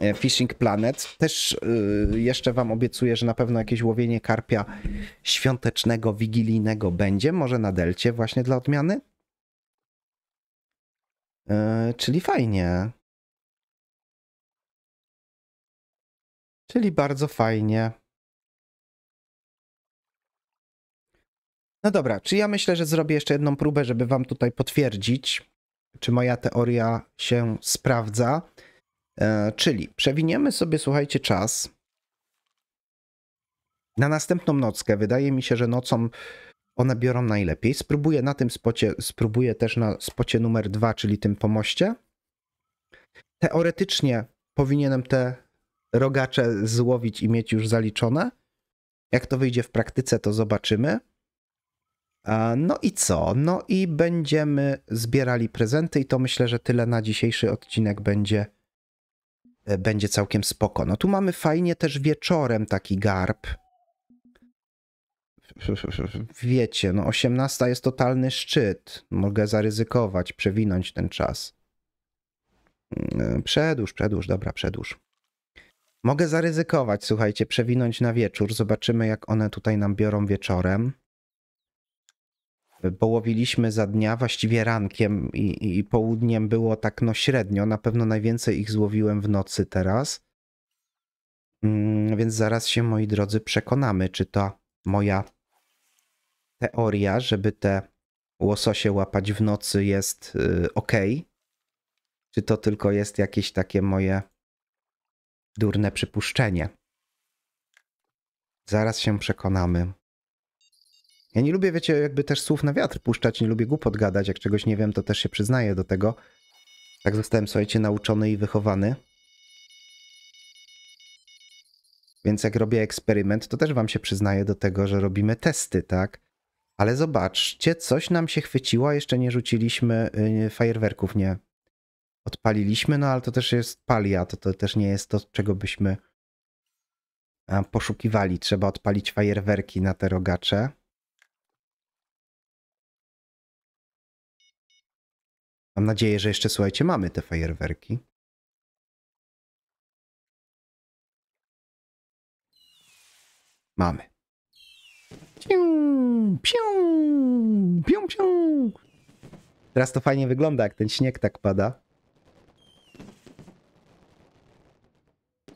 e, Fishing Planet. Też yy, jeszcze Wam obiecuję, że na pewno jakieś łowienie karpia świątecznego, wigilijnego będzie, może na delcie, właśnie dla odmiany. Yy, czyli fajnie. Czyli bardzo fajnie. No dobra, czy ja myślę, że zrobię jeszcze jedną próbę, żeby wam tutaj potwierdzić, czy moja teoria się sprawdza. E, czyli przewiniemy sobie, słuchajcie, czas na następną nockę. Wydaje mi się, że nocą one biorą najlepiej. Spróbuję na tym spocie, spróbuję też na spocie numer dwa, czyli tym pomoście. Teoretycznie powinienem te rogacze złowić i mieć już zaliczone. Jak to wyjdzie w praktyce, to zobaczymy. No i co? No i będziemy zbierali prezenty i to myślę, że tyle na dzisiejszy odcinek będzie e, będzie całkiem spoko. No tu mamy fajnie też wieczorem taki garb. Wiecie, no 18 jest totalny szczyt. Mogę zaryzykować, przewinąć ten czas. Mm, e, przedłuż, przedłuż, dobra, przedłuż. Mogę zaryzykować, słuchajcie, przewinąć na wieczór. Zobaczymy, jak one tutaj nam biorą wieczorem. Połowiliśmy za dnia, właściwie rankiem i, i południem było tak no średnio. Na pewno najwięcej ich złowiłem w nocy teraz. Mm, więc zaraz się, moi drodzy, przekonamy, czy ta moja teoria, żeby te łososie łapać w nocy jest y, ok. Czy to tylko jest jakieś takie moje durne przypuszczenie? Zaraz się przekonamy. Ja nie lubię, wiecie, jakby też słów na wiatr puszczać, nie lubię głupot gadać. Jak czegoś nie wiem, to też się przyznaję do tego. Tak zostałem, słuchajcie, nauczony i wychowany. Więc jak robię eksperyment, to też wam się przyznaję do tego, że robimy testy, tak? Ale zobaczcie, coś nam się chwyciło, jeszcze nie rzuciliśmy yy, fajerwerków, nie odpaliliśmy, no ale to też jest palia, to, to też nie jest to, czego byśmy poszukiwali. Trzeba odpalić fajerwerki na te rogacze. Mam nadzieję, że jeszcze słuchajcie, mamy te fajerwerki. Mamy. Pium, pium, pium, Teraz to fajnie wygląda, jak ten śnieg tak pada.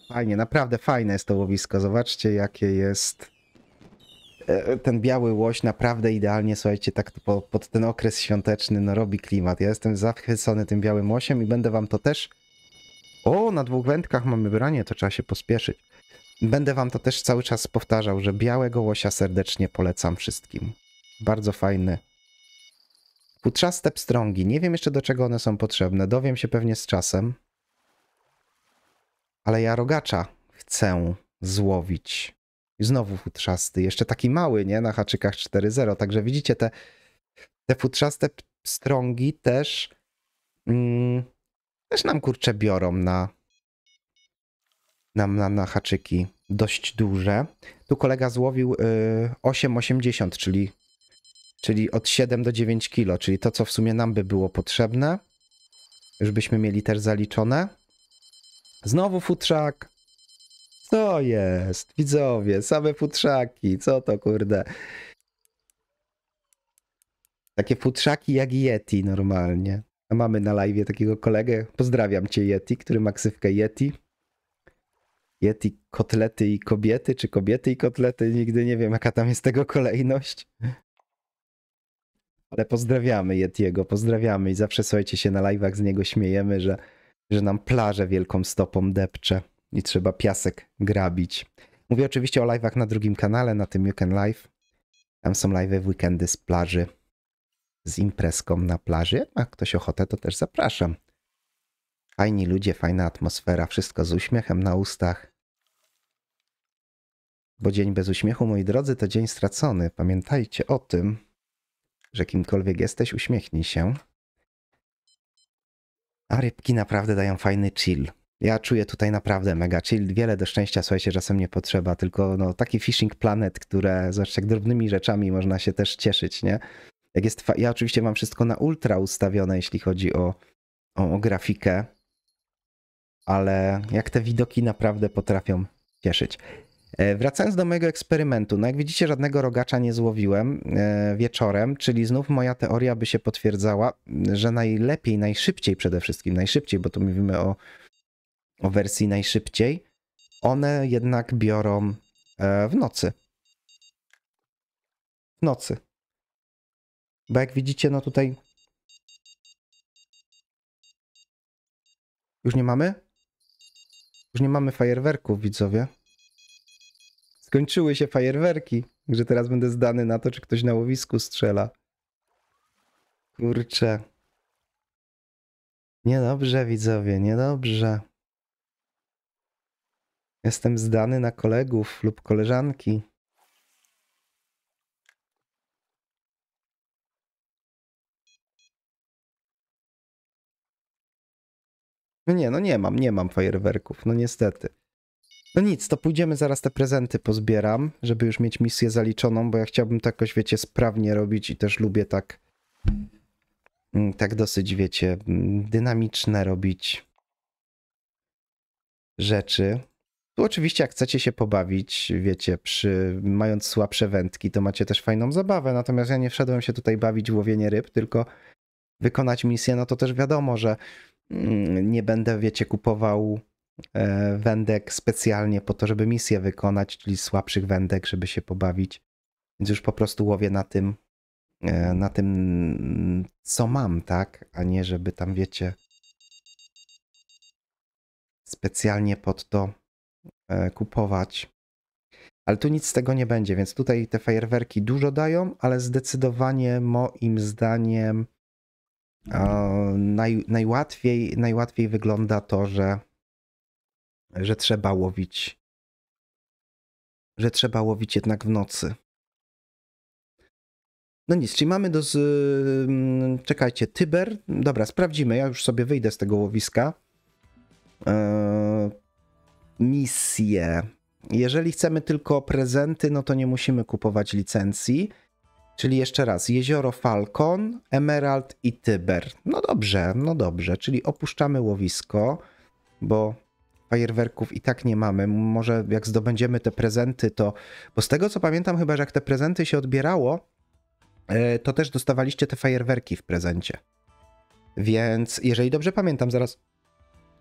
Fajnie, naprawdę fajne jest to łowisko. Zobaczcie, jakie jest E, ten biały łoś naprawdę idealnie, słuchajcie, tak po, pod ten okres świąteczny, no robi klimat. Ja jestem zachwycony tym białym łosiem i będę wam to też... O, na dwóch wędkach mamy branie, to trzeba się pospieszyć. Będę wam to też cały czas powtarzał, że białego łosia serdecznie polecam wszystkim. Bardzo fajny. Futrzaste pstrągi. Nie wiem jeszcze do czego one są potrzebne. Dowiem się pewnie z czasem. Ale ja rogacza chcę złowić. I znowu futrzasty, jeszcze taki mały, nie? Na haczykach 4.0. Także widzicie, te, te futrzaste strągi też, mm, też nam kurcze biorą na, na, na, na haczyki. Dość duże. Tu kolega złowił y, 8,80, czyli, czyli od 7 do 9 kilo, czyli to, co w sumie nam by było potrzebne. Już byśmy mieli też zaliczone. Znowu futrzak. Co jest? Widzowie, same futrzaki, co to kurde? Takie futrzaki jak Yeti normalnie. A mamy na live takiego kolegę, pozdrawiam cię Yeti, który ma ksywkę Yeti. Yeti, kotlety i kobiety, czy kobiety i kotlety, nigdy nie wiem jaka tam jest tego kolejność. Ale pozdrawiamy Yetiego, pozdrawiamy i zawsze słuchajcie się na live'ach z niego śmiejemy, że, że nam plażę wielką stopą depcze i trzeba piasek grabić. Mówię oczywiście o live'ach na drugim kanale, na tym You Can Live. Tam są live'y w weekendy z plaży, z imprezką na plaży. Jak ma ktoś ochotę, to też zapraszam. Fajni ludzie, fajna atmosfera, wszystko z uśmiechem na ustach. Bo dzień bez uśmiechu, moi drodzy, to dzień stracony. Pamiętajcie o tym, że kimkolwiek jesteś, uśmiechnij się. A rybki naprawdę dają fajny chill. Ja czuję tutaj naprawdę mega chill. Wiele do szczęścia, słuchajcie, czasem nie potrzeba, tylko no, taki Fishing Planet, które, zwłaszcza jak drobnymi rzeczami można się też cieszyć, nie? Jak jest, ja oczywiście mam wszystko na ultra ustawione, jeśli chodzi o, o, o grafikę, ale jak te widoki naprawdę potrafią cieszyć. E, wracając do mojego eksperymentu, no jak widzicie, żadnego rogacza nie złowiłem e, wieczorem, czyli znów moja teoria by się potwierdzała, że najlepiej, najszybciej przede wszystkim, najszybciej, bo tu mówimy o o wersji najszybciej, one jednak biorą e, w nocy. W nocy. Bo jak widzicie, no tutaj. Już nie mamy? Już nie mamy fajerwerków, widzowie. Skończyły się fajerwerki, że teraz będę zdany na to, czy ktoś na łowisku strzela. Kurczę. Niedobrze, widzowie, niedobrze. Jestem zdany na kolegów lub koleżanki. No nie, no nie mam, nie mam fajerwerków, no niestety. No nic, to pójdziemy zaraz te prezenty pozbieram, żeby już mieć misję zaliczoną, bo ja chciałbym to jakoś, wiecie, sprawnie robić i też lubię tak mm, tak dosyć, wiecie, mm, dynamiczne robić rzeczy. Tu oczywiście jak chcecie się pobawić, wiecie, przy, mając słabsze wędki, to macie też fajną zabawę, natomiast ja nie wszedłem się tutaj bawić w łowienie ryb, tylko wykonać misję, no to też wiadomo, że mm, nie będę, wiecie, kupował e, wędek specjalnie po to, żeby misję wykonać, czyli słabszych wędek, żeby się pobawić. Więc już po prostu łowię na tym, e, na tym, co mam, tak? A nie, żeby tam, wiecie, specjalnie pod to E, kupować. Ale tu nic z tego nie będzie, więc tutaj te fajerwerki dużo dają, ale zdecydowanie moim zdaniem e, naj, najłatwiej, najłatwiej wygląda to, że, że trzeba łowić. Że trzeba łowić jednak w nocy. No nic, czyli mamy do. Z... Mm, czekajcie, Tyber. Dobra, sprawdzimy. Ja już sobie wyjdę z tego łowiska. E, misje. Jeżeli chcemy tylko prezenty, no to nie musimy kupować licencji. Czyli jeszcze raz, jezioro Falcon, Emerald i Tyber. No dobrze, no dobrze, czyli opuszczamy łowisko, bo fajerwerków i tak nie mamy. Może jak zdobędziemy te prezenty, to. Bo z tego co pamiętam, chyba że jak te prezenty się odbierało, e, to też dostawaliście te fajerwerki w prezencie. Więc jeżeli dobrze pamiętam, zaraz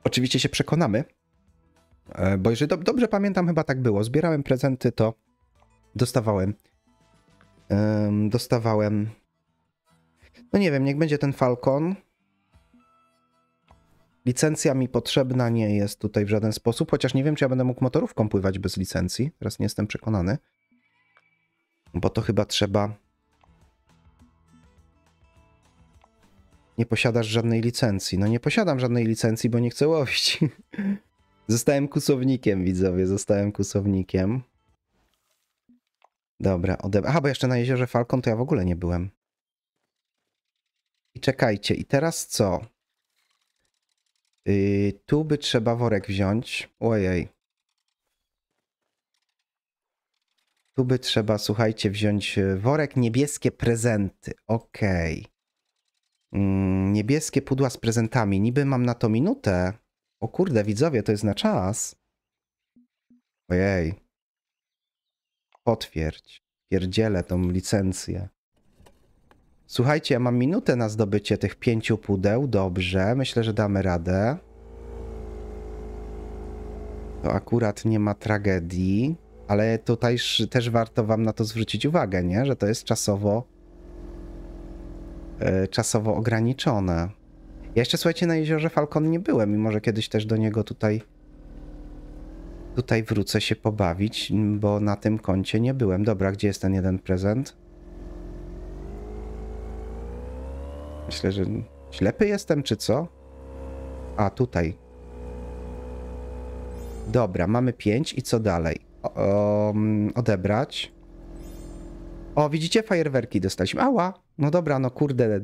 oczywiście się przekonamy. E, bo jeżeli do, dobrze pamiętam, chyba tak było. Zbierałem prezenty, to dostawałem. Um, dostawałem. No nie wiem, niech będzie ten Falcon. Licencja mi potrzebna nie jest tutaj w żaden sposób, chociaż nie wiem, czy ja będę mógł motorówką pływać bez licencji. Teraz nie jestem przekonany. Bo to chyba trzeba. Nie posiadasz żadnej licencji. No nie posiadam żadnej licencji, bo nie chcę łowić. Zostałem kusownikiem, widzowie, zostałem kusownikiem. Dobra, odebra. Aha, bo jeszcze na jeziorze Falcon to ja w ogóle nie byłem. I czekajcie, i teraz co? Yy, tu by trzeba worek wziąć. Ojej. Tu by trzeba, słuchajcie, wziąć y, worek niebieskie prezenty. Okej. Okay. Mm, yy, niebieskie pudła z prezentami. Niby mam na to minutę. O kurde, widzowie, to jest na czas. Ojej. Potwierdź. Pierdzielę tą licencję. Słuchajcie, ja mam minutę na zdobycie tych pięciu pudeł. Dobrze, myślę, że damy radę. To akurat nie ma tragedii, ale tutaj też warto wam na to zwrócić uwagę, nie? Że to jest czasowo e, czasowo ograniczone jeszcze słuchajcie, na jeziorze Falcon nie byłem i może kiedyś też do niego tutaj tutaj wrócę się pobawić, bo na tym koncie nie byłem. Dobra, gdzie jest ten jeden prezent? Myślę, że ślepy jestem, czy co? A, tutaj. Dobra, mamy pięć i co dalej? O, odebrać. O, widzicie, fajerwerki dostaliśmy. Ała! No dobra, no kurde,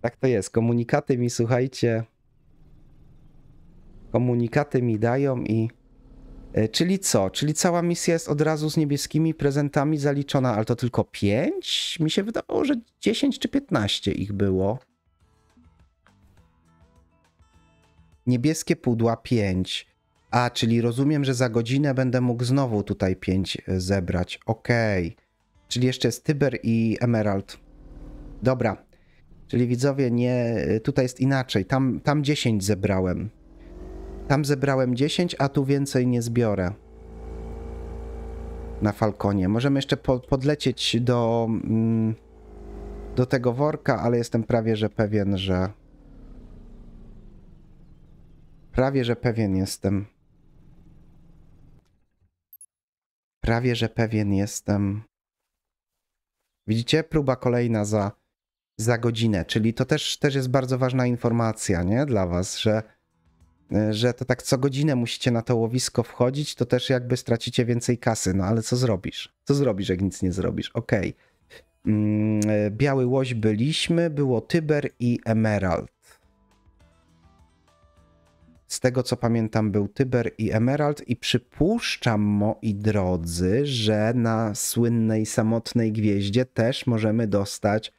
tak to jest. Komunikaty mi, słuchajcie, komunikaty mi dają i... E, czyli co? Czyli cała misja jest od razu z niebieskimi prezentami zaliczona, ale to tylko 5? Mi się wydawało, że 10 czy 15 ich było. Niebieskie pudła 5. A, czyli rozumiem, że za godzinę będę mógł znowu tutaj 5 e, zebrać. Okej. Okay. Czyli jeszcze jest Tyber i Emerald. Dobra, Czyli widzowie, nie, tutaj jest inaczej. Tam, tam 10 zebrałem. Tam zebrałem 10, a tu więcej nie zbiorę. Na Falconie. Możemy jeszcze po, podlecieć do, mm, do tego worka, ale jestem prawie że pewien, że. Prawie że pewien jestem. Prawie że pewien jestem. Widzicie? Próba kolejna za za godzinę. Czyli to też, też jest bardzo ważna informacja nie? dla Was, że, że to tak co godzinę musicie na to łowisko wchodzić, to też jakby stracicie więcej kasy. No ale co zrobisz? Co zrobisz, jak nic nie zrobisz? Okej. Okay. Mm, biały łoś byliśmy, było Tyber i Emerald. Z tego co pamiętam, był Tyber i Emerald, i przypuszczam, moi drodzy, że na słynnej samotnej gwieździe też możemy dostać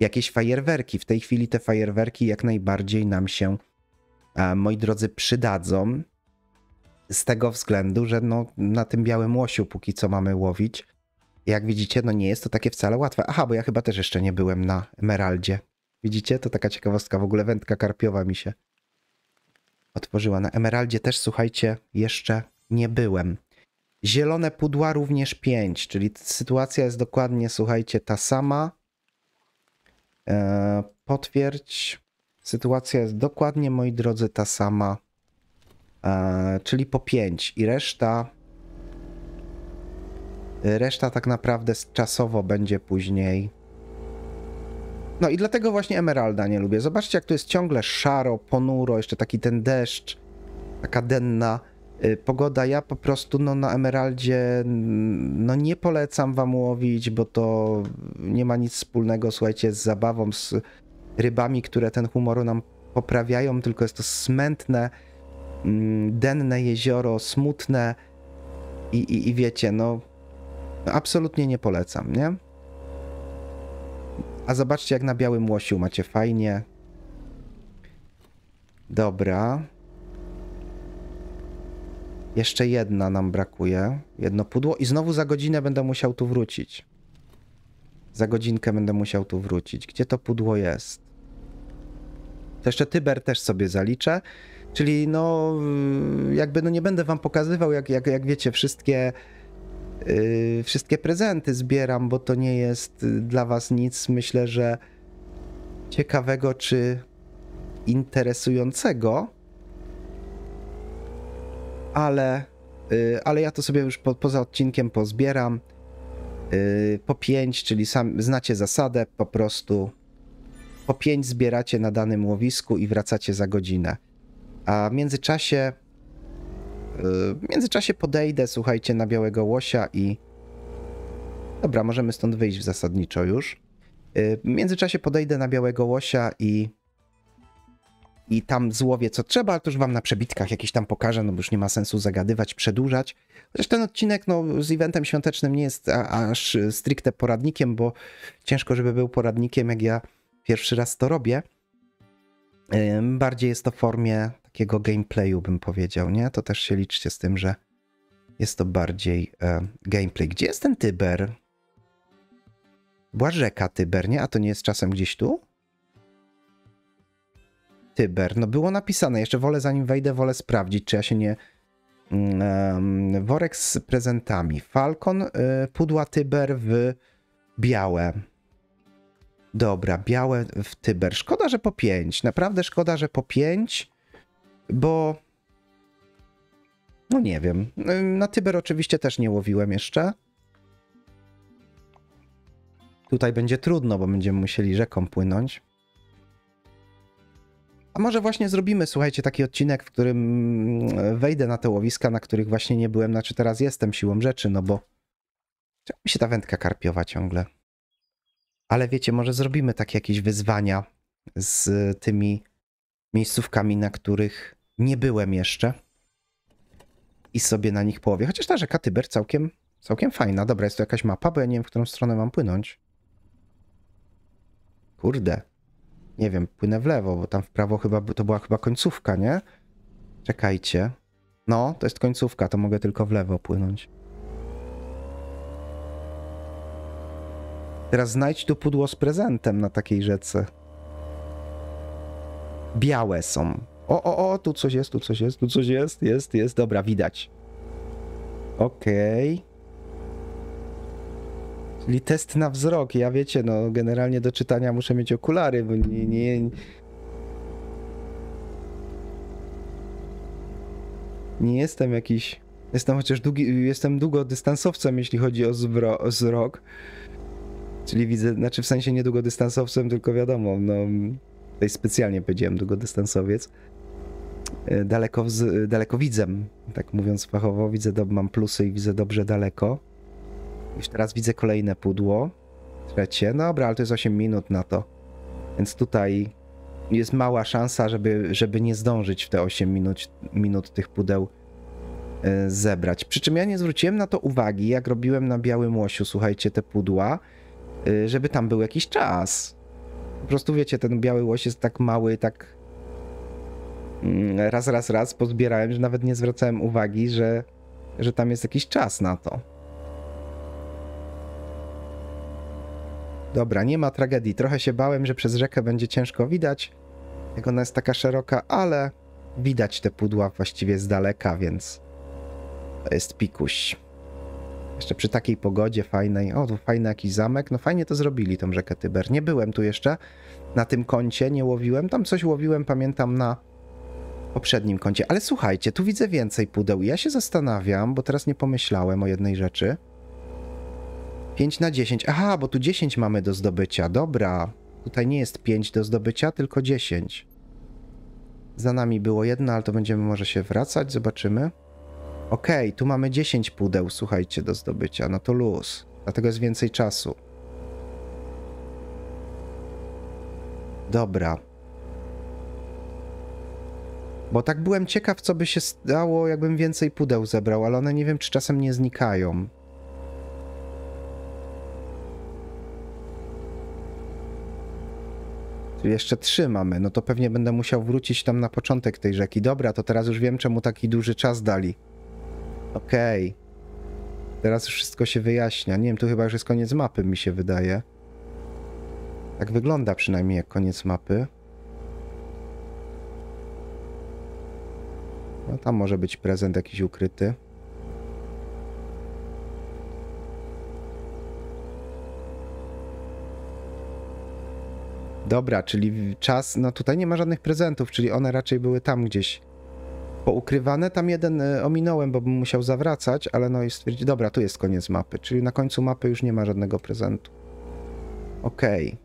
jakieś fajerwerki. W tej chwili te fajerwerki jak najbardziej nam się, moi drodzy, przydadzą. Z tego względu, że no, na tym białym łosiu póki co mamy łowić. Jak widzicie, no nie jest to takie wcale łatwe. Aha, bo ja chyba też jeszcze nie byłem na Emeraldzie. Widzicie? To taka ciekawostka. W ogóle wędka karpiowa mi się otworzyła. Na Emeraldzie też, słuchajcie, jeszcze nie byłem. Zielone pudła również 5, czyli sytuacja jest dokładnie, słuchajcie, ta sama. E, potwierdź. Sytuacja jest dokładnie, moi drodzy, ta sama, e, czyli po 5 i reszta reszta tak naprawdę czasowo będzie później. No i dlatego właśnie Emeralda nie lubię. Zobaczcie, jak tu jest ciągle szaro, ponuro, jeszcze taki ten deszcz, taka denna Y, pogoda, ja po prostu no, na Emeraldzie no, nie polecam wam łowić, bo to nie ma nic wspólnego, słuchajcie, z zabawą, z rybami, które ten humor nam poprawiają, tylko jest to smętne, mm, denne jezioro, smutne i, i, i wiecie, no absolutnie nie polecam, nie? A zobaczcie, jak na białym łosiu macie fajnie. Dobra. Jeszcze jedna nam brakuje. Jedno pudło i znowu za godzinę będę musiał tu wrócić. Za godzinkę będę musiał tu wrócić. Gdzie to pudło jest? To jeszcze Tyber też sobie zaliczę. Czyli no, jakby no nie będę wam pokazywał, jak, jak, jak wiecie, wszystkie, yy, wszystkie prezenty zbieram, bo to nie jest y, dla was nic, myślę, że ciekawego czy interesującego ale, y, ale ja to sobie już po, poza odcinkiem pozbieram. Y, po 5, czyli sam, znacie zasadę, po prostu po 5 zbieracie na danym łowisku i wracacie za godzinę. A w międzyczasie y, w międzyczasie podejdę, słuchajcie, na białego łosia i. Dobra, możemy stąd wyjść zasadniczo już. W międzyczasie podejdę na białego łosia i i tam złowię co trzeba, ale to już wam na przebitkach jakieś tam pokażę, no bo już nie ma sensu zagadywać, przedłużać. Chociaż ten odcinek no, z eventem świątecznym nie jest aż stricte poradnikiem, bo ciężko, żeby był poradnikiem, jak ja pierwszy raz to robię. Bardziej jest to w formie takiego gameplayu, bym powiedział, nie? To też się liczcie z tym, że jest to bardziej e, gameplay. Gdzie jest ten Tyber? Była rzeka Tyber, nie? A to nie jest czasem gdzieś tu? cyber. No było napisane, jeszcze wolę zanim wejdę, wolę sprawdzić, czy ja się nie... Um, worek z prezentami. Falcon, y, pudła Tyber w białe. Dobra, białe w Tyber. Szkoda, że po 5. Naprawdę szkoda, że po 5, bo... No nie wiem. Y, na Tyber oczywiście też nie łowiłem jeszcze. Tutaj będzie trudno, bo będziemy musieli rzeką płynąć. A może właśnie zrobimy, słuchajcie, taki odcinek, w którym mm, wejdę na te łowiska, na których właśnie nie byłem, znaczy teraz jestem siłą rzeczy, no bo czemu mi się ta wędka karpiowa ciągle. Ale wiecie, może zrobimy takie jakieś wyzwania z tymi miejscówkami, na których nie byłem jeszcze i sobie na nich połowie. Chociaż ta rzeka Tyber całkiem, całkiem fajna. Dobra, jest to jakaś mapa, bo ja nie wiem, w którą stronę mam płynąć. Kurde nie wiem, płynę w lewo, bo tam w prawo chyba to była chyba końcówka, nie? Czekajcie. No, to jest końcówka, to mogę tylko w lewo płynąć. Teraz znajdź tu pudło z prezentem na takiej rzece. Białe są. O, o, o, tu coś jest, tu coś jest, tu coś jest, jest, jest, dobra, widać. Okej. Okay. Czyli test na wzrok. Ja wiecie, no generalnie do czytania muszę mieć okulary, bo nie, nie, nie jestem jakiś. Jestem chociaż długi, jestem długodystansowcem, jeśli chodzi o wzrok. Czyli widzę, znaczy w sensie nie długodystansowcem, tylko wiadomo, no tutaj specjalnie powiedziałem długodystansowiec. E, daleko, z, e, dalekowidzem, tak mówiąc fachowo, widzę, mam plusy i widzę dobrze daleko. Już teraz widzę kolejne pudło. Trzecie. No dobra, ale to jest 8 minut na to. Więc tutaj jest mała szansa, żeby, żeby nie zdążyć w te 8 minut, minut tych pudeł e, zebrać. Przy czym ja nie zwróciłem na to uwagi, jak robiłem na białym łosiu, słuchajcie, te pudła, e, żeby tam był jakiś czas. Po prostu wiecie, ten biały łoś jest tak mały, tak mm, raz, raz, raz pozbierałem, że nawet nie zwracałem uwagi, że, że tam jest jakiś czas na to. Dobra, nie ma tragedii. Trochę się bałem, że przez rzekę będzie ciężko widać, jak ona jest taka szeroka, ale widać te pudła właściwie z daleka, więc to jest pikuś. Jeszcze przy takiej pogodzie fajnej. O, tu fajny jakiś zamek. No fajnie to zrobili, tą rzekę Tyber. Nie byłem tu jeszcze na tym kącie, nie łowiłem. Tam coś łowiłem, pamiętam, na poprzednim kącie. Ale słuchajcie, tu widzę więcej pudeł. Ja się zastanawiam, bo teraz nie pomyślałem o jednej rzeczy. 5 na 10. Aha, bo tu 10 mamy do zdobycia. Dobra. Tutaj nie jest 5 do zdobycia, tylko 10. Za nami było jedno, ale to będziemy może się wracać. Zobaczymy. Okej, okay, tu mamy 10 pudeł, słuchajcie, do zdobycia. No to luz. Dlatego jest więcej czasu. Dobra. Bo tak byłem ciekaw, co by się stało, jakbym więcej pudeł zebrał, ale one nie wiem, czy czasem nie znikają. jeszcze trzy mamy, no to pewnie będę musiał wrócić tam na początek tej rzeki. Dobra, to teraz już wiem, czemu taki duży czas dali. Okej. Okay. Teraz już wszystko się wyjaśnia. Nie wiem, tu chyba już jest koniec mapy, mi się wydaje. Tak wygląda przynajmniej jak koniec mapy. No tam może być prezent jakiś ukryty. Dobra, czyli czas, no tutaj nie ma żadnych prezentów, czyli one raczej były tam gdzieś poukrywane. Tam jeden e, ominąłem, bo bym musiał zawracać, ale no i stwierdzić, dobra, tu jest koniec mapy, czyli na końcu mapy już nie ma żadnego prezentu. Okej. Okay.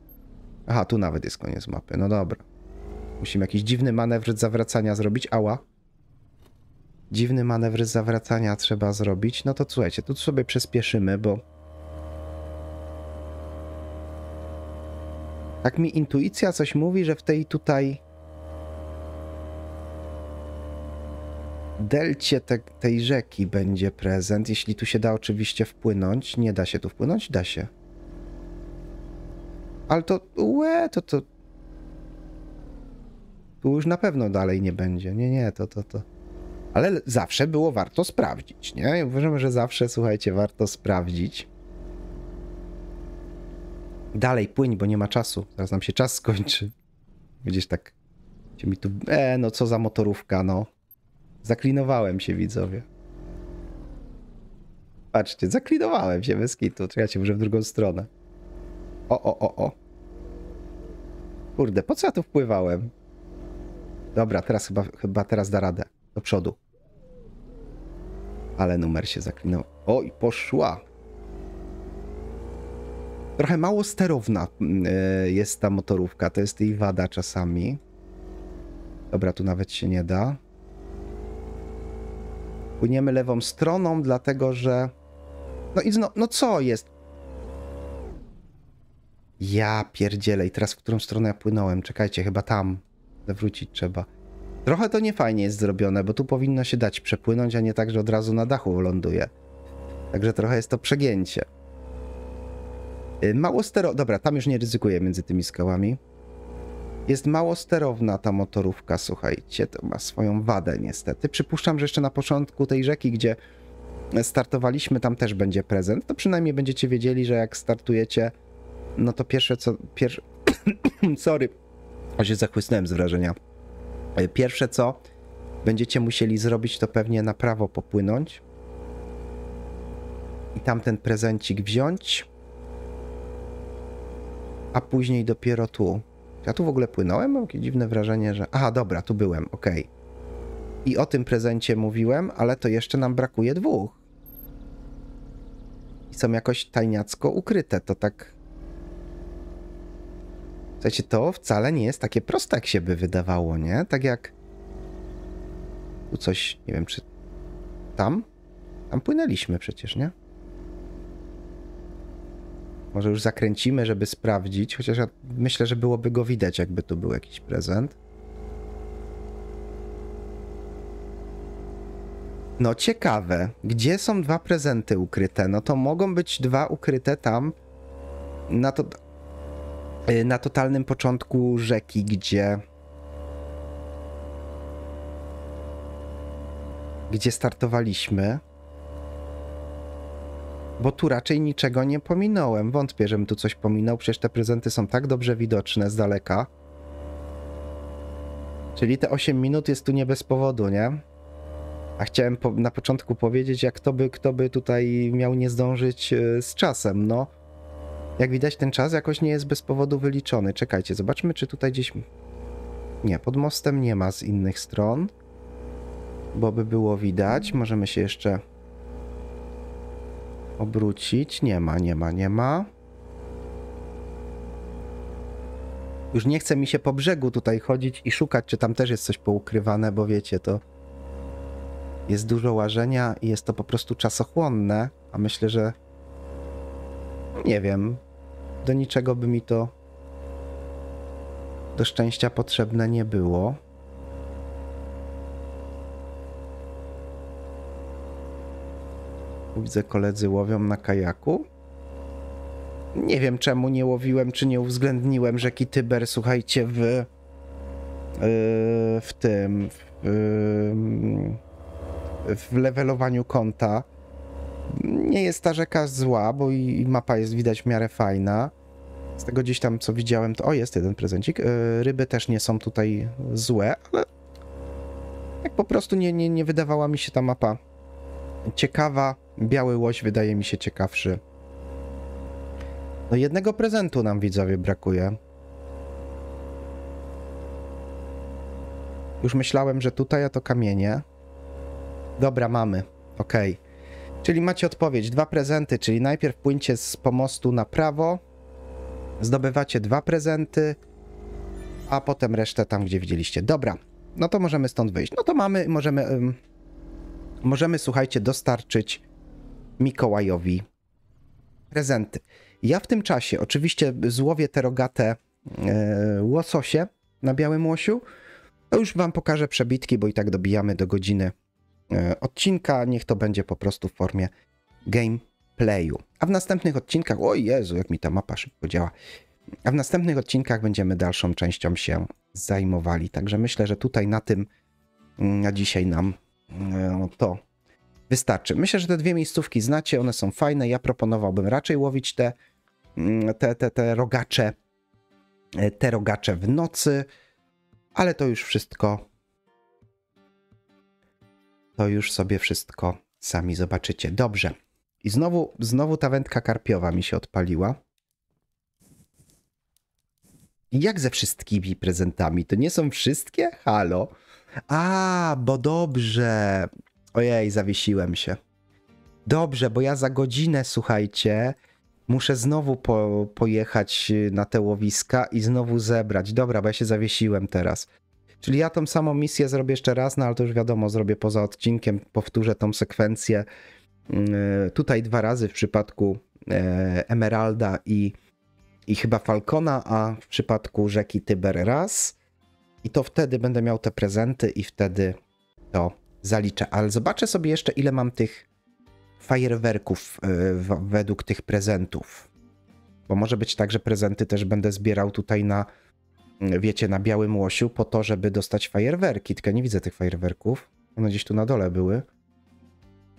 Aha, tu nawet jest koniec mapy, no dobra. Musimy jakiś dziwny manewr zawracania zrobić, ała. Dziwny manewr zawracania trzeba zrobić, no to słuchajcie, tu sobie przyspieszymy, bo Tak mi intuicja coś mówi, że w tej tutaj delcie te, tej rzeki będzie prezent, jeśli tu się da oczywiście wpłynąć. Nie da się tu wpłynąć? Da się. Ale to, łe, to, to... Tu już na pewno dalej nie będzie. Nie, nie, to, to, to. Ale zawsze było warto sprawdzić, nie? Uważam, że zawsze, słuchajcie, warto sprawdzić. Dalej, płyń, bo nie ma czasu. Zaraz nam się czas skończy. Gdzieś tak się mi tu... E, no co za motorówka, no. Zaklinowałem się, widzowie. Patrzcie, zaklinowałem się bez kitu. Czekajcie, może w drugą stronę. O, o, o, o. Kurde, po co ja tu wpływałem? Dobra, teraz chyba, chyba teraz da radę. Do przodu. Ale numer się zaklinał. Oj, poszła. Trochę mało sterowna mm, e, jest ta motorówka, to jest jej wada czasami. Dobra, tu nawet się nie da. Płyniemy lewą stroną, dlatego że... No i no, no co jest? Ja pierdzielę. I teraz w którą stronę ja płynąłem? Czekajcie, chyba tam. Zawrócić trzeba. Trochę to niefajnie jest zrobione, bo tu powinno się dać przepłynąć, a nie tak, że od razu na dachu ląduje. Także trochę jest to przegięcie. Y, mało sterowna. Dobra, tam już nie ryzykuję między tymi skałami. Jest mało sterowna ta motorówka, słuchajcie. To ma swoją wadę, niestety. Przypuszczam, że jeszcze na początku tej rzeki, gdzie startowaliśmy, tam też będzie prezent. To przynajmniej będziecie wiedzieli, że jak startujecie, no to pierwsze co. Pierwsze... Sorry, o się zachłysnąłem z wrażenia. Y, pierwsze co będziecie musieli zrobić, to pewnie na prawo popłynąć i tamten prezencik wziąć a później dopiero tu. Ja tu w ogóle płynąłem, mam takie dziwne wrażenie, że. Aha, dobra, tu byłem, okej. Okay. I o tym prezencie mówiłem, ale to jeszcze nam brakuje dwóch. I są jakoś tajniacko ukryte, to tak. Słuchajcie, to wcale nie jest takie proste, jak się by wydawało, nie? Tak jak. Tu coś, nie wiem, czy. Tam? Tam płynęliśmy przecież, nie? Może już zakręcimy, żeby sprawdzić, chociaż ja myślę, że byłoby go widać, jakby tu był jakiś prezent. No ciekawe, gdzie są dwa prezenty ukryte? No to mogą być dwa ukryte tam na, to, y, na totalnym początku rzeki, gdzie gdzie startowaliśmy bo tu raczej niczego nie pominąłem. Wątpię, żebym tu coś pominął, przecież te prezenty są tak dobrze widoczne z daleka. Czyli te 8 minut jest tu nie bez powodu, nie? A chciałem po, na początku powiedzieć, jak to by, kto by tutaj miał nie zdążyć e, z czasem, no. Jak widać, ten czas jakoś nie jest bez powodu wyliczony. Czekajcie, zobaczmy, czy tutaj gdzieś... Nie, pod mostem nie ma z innych stron, bo by było widać. Możemy się jeszcze obrócić. Nie ma, nie ma, nie ma. Już nie chce mi się po brzegu tutaj chodzić i szukać, czy tam też jest coś poukrywane, bo wiecie, to jest dużo łażenia i jest to po prostu czasochłonne, a myślę, że nie wiem, do niczego by mi to do szczęścia potrzebne nie było. widzę koledzy łowią na kajaku. Nie wiem czemu nie łowiłem, czy nie uwzględniłem rzeki Tyber, słuchajcie, w, yy, w tym, w, yy, w levelowaniu konta. Nie jest ta rzeka zła, bo i mapa jest widać w miarę fajna. Z tego gdzieś tam, co widziałem, to... O, jest jeden prezencik. Yy, ryby też nie są tutaj złe, ale jak po prostu nie, nie, nie wydawała mi się ta mapa ciekawa. Biały łoś wydaje mi się ciekawszy. No jednego prezentu nam widzowie brakuje. Już myślałem, że tutaj, a to kamienie. Dobra, mamy. Ok. Czyli macie odpowiedź. Dwa prezenty, czyli najpierw płyncie z pomostu na prawo, zdobywacie dwa prezenty, a potem resztę tam, gdzie widzieliście. Dobra, no to możemy stąd wyjść. No to mamy, możemy, um, możemy słuchajcie, dostarczyć Mikołajowi prezenty. Ja w tym czasie oczywiście złowię te rogate łososie na Białym Łosiu. To już wam pokażę przebitki, bo i tak dobijamy do godziny e, odcinka. Niech to będzie po prostu w formie gameplayu. A w następnych odcinkach, o Jezu, jak mi ta mapa szybko działa. A w następnych odcinkach będziemy dalszą częścią się zajmowali. Także myślę, że tutaj na tym mm, na dzisiaj nam e, to wystarczy. Myślę, że te dwie miejscówki znacie, one są fajne. Ja proponowałbym raczej łowić te, mm, te, te, te rogacze, e, te rogacze w nocy, ale to już wszystko. To już sobie wszystko sami zobaczycie. Dobrze. I znowu, znowu ta wędka karpiowa mi się odpaliła. jak ze wszystkimi prezentami? To nie są wszystkie? Halo. A, bo dobrze. Ojej, zawiesiłem się. Dobrze, bo ja za godzinę, słuchajcie, muszę znowu po, pojechać na te łowiska i znowu zebrać. Dobra, bo ja się zawiesiłem teraz. Czyli ja tą samą misję zrobię jeszcze raz, no ale to już wiadomo, zrobię poza odcinkiem, powtórzę tą sekwencję yy, tutaj dwa razy w przypadku yy, Emeralda i, i chyba Falcona, a w przypadku rzeki Tyber raz. I to wtedy będę miał te prezenty i wtedy to zaliczę, ale zobaczę sobie jeszcze, ile mam tych fajerwerków e, według tych prezentów. Bo może być tak, że prezenty też będę zbierał tutaj na, mm, wiecie, na białym łosiu po to, żeby dostać fajerwerki. Tylko nie widzę tych fajerwerków. One gdzieś tu na dole były.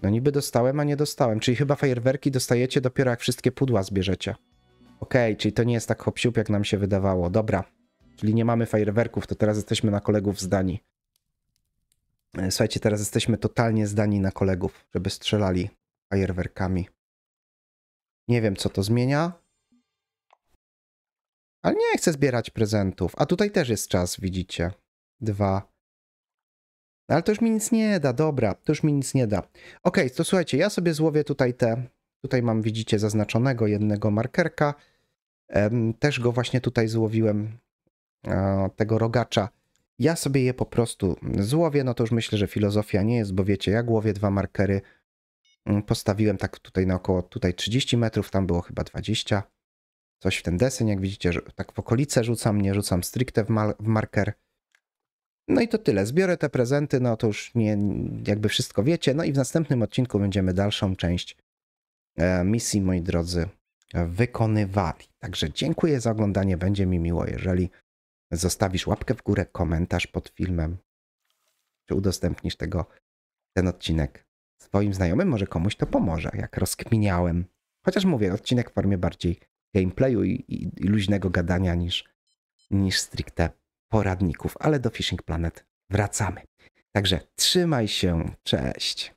No niby dostałem, a nie dostałem. Czyli chyba fajerwerki dostajecie dopiero jak wszystkie pudła zbierzecie. Okej, okay, czyli to nie jest tak hopsiup, jak nam się wydawało. Dobra. Czyli nie mamy fajerwerków, to teraz jesteśmy na kolegów z Danii. E, słuchajcie, teraz jesteśmy totalnie zdani na kolegów, żeby strzelali fajerwerkami. Nie wiem, co to zmienia. Ale nie chcę zbierać prezentów. A tutaj też jest czas, widzicie. Dwa. Ale to już mi nic nie da, dobra, to już mi nic nie da. Ok, to słuchajcie, ja sobie złowię tutaj te, tutaj mam, widzicie, zaznaczonego jednego markerka. Też go właśnie tutaj złowiłem, e, tego rogacza. Ja sobie je po prostu złowię, no to już myślę, że filozofia nie jest, bo wiecie, ja głowie dwa markery mm, postawiłem tak tutaj na około tutaj 30 metrów, tam było chyba 20. Coś w ten deseń, jak widzicie, tak w okolice rzucam, nie rzucam stricte w, w marker. No i to tyle. Zbiorę te prezenty, no to już nie, jakby wszystko wiecie. No i w następnym odcinku będziemy dalszą część e, misji, moi drodzy, wykonywali. Także dziękuję za oglądanie. Będzie mi miło, jeżeli zostawisz łapkę w górę, komentarz pod filmem, czy udostępnisz tego, ten odcinek swoim znajomym, może komuś to pomoże, jak rozkminiałem. Chociaż mówię, odcinek w formie bardziej gameplayu i, i, i luźnego gadania niż, niż stricte poradników, ale do Fishing Planet wracamy. Także trzymaj się, cześć!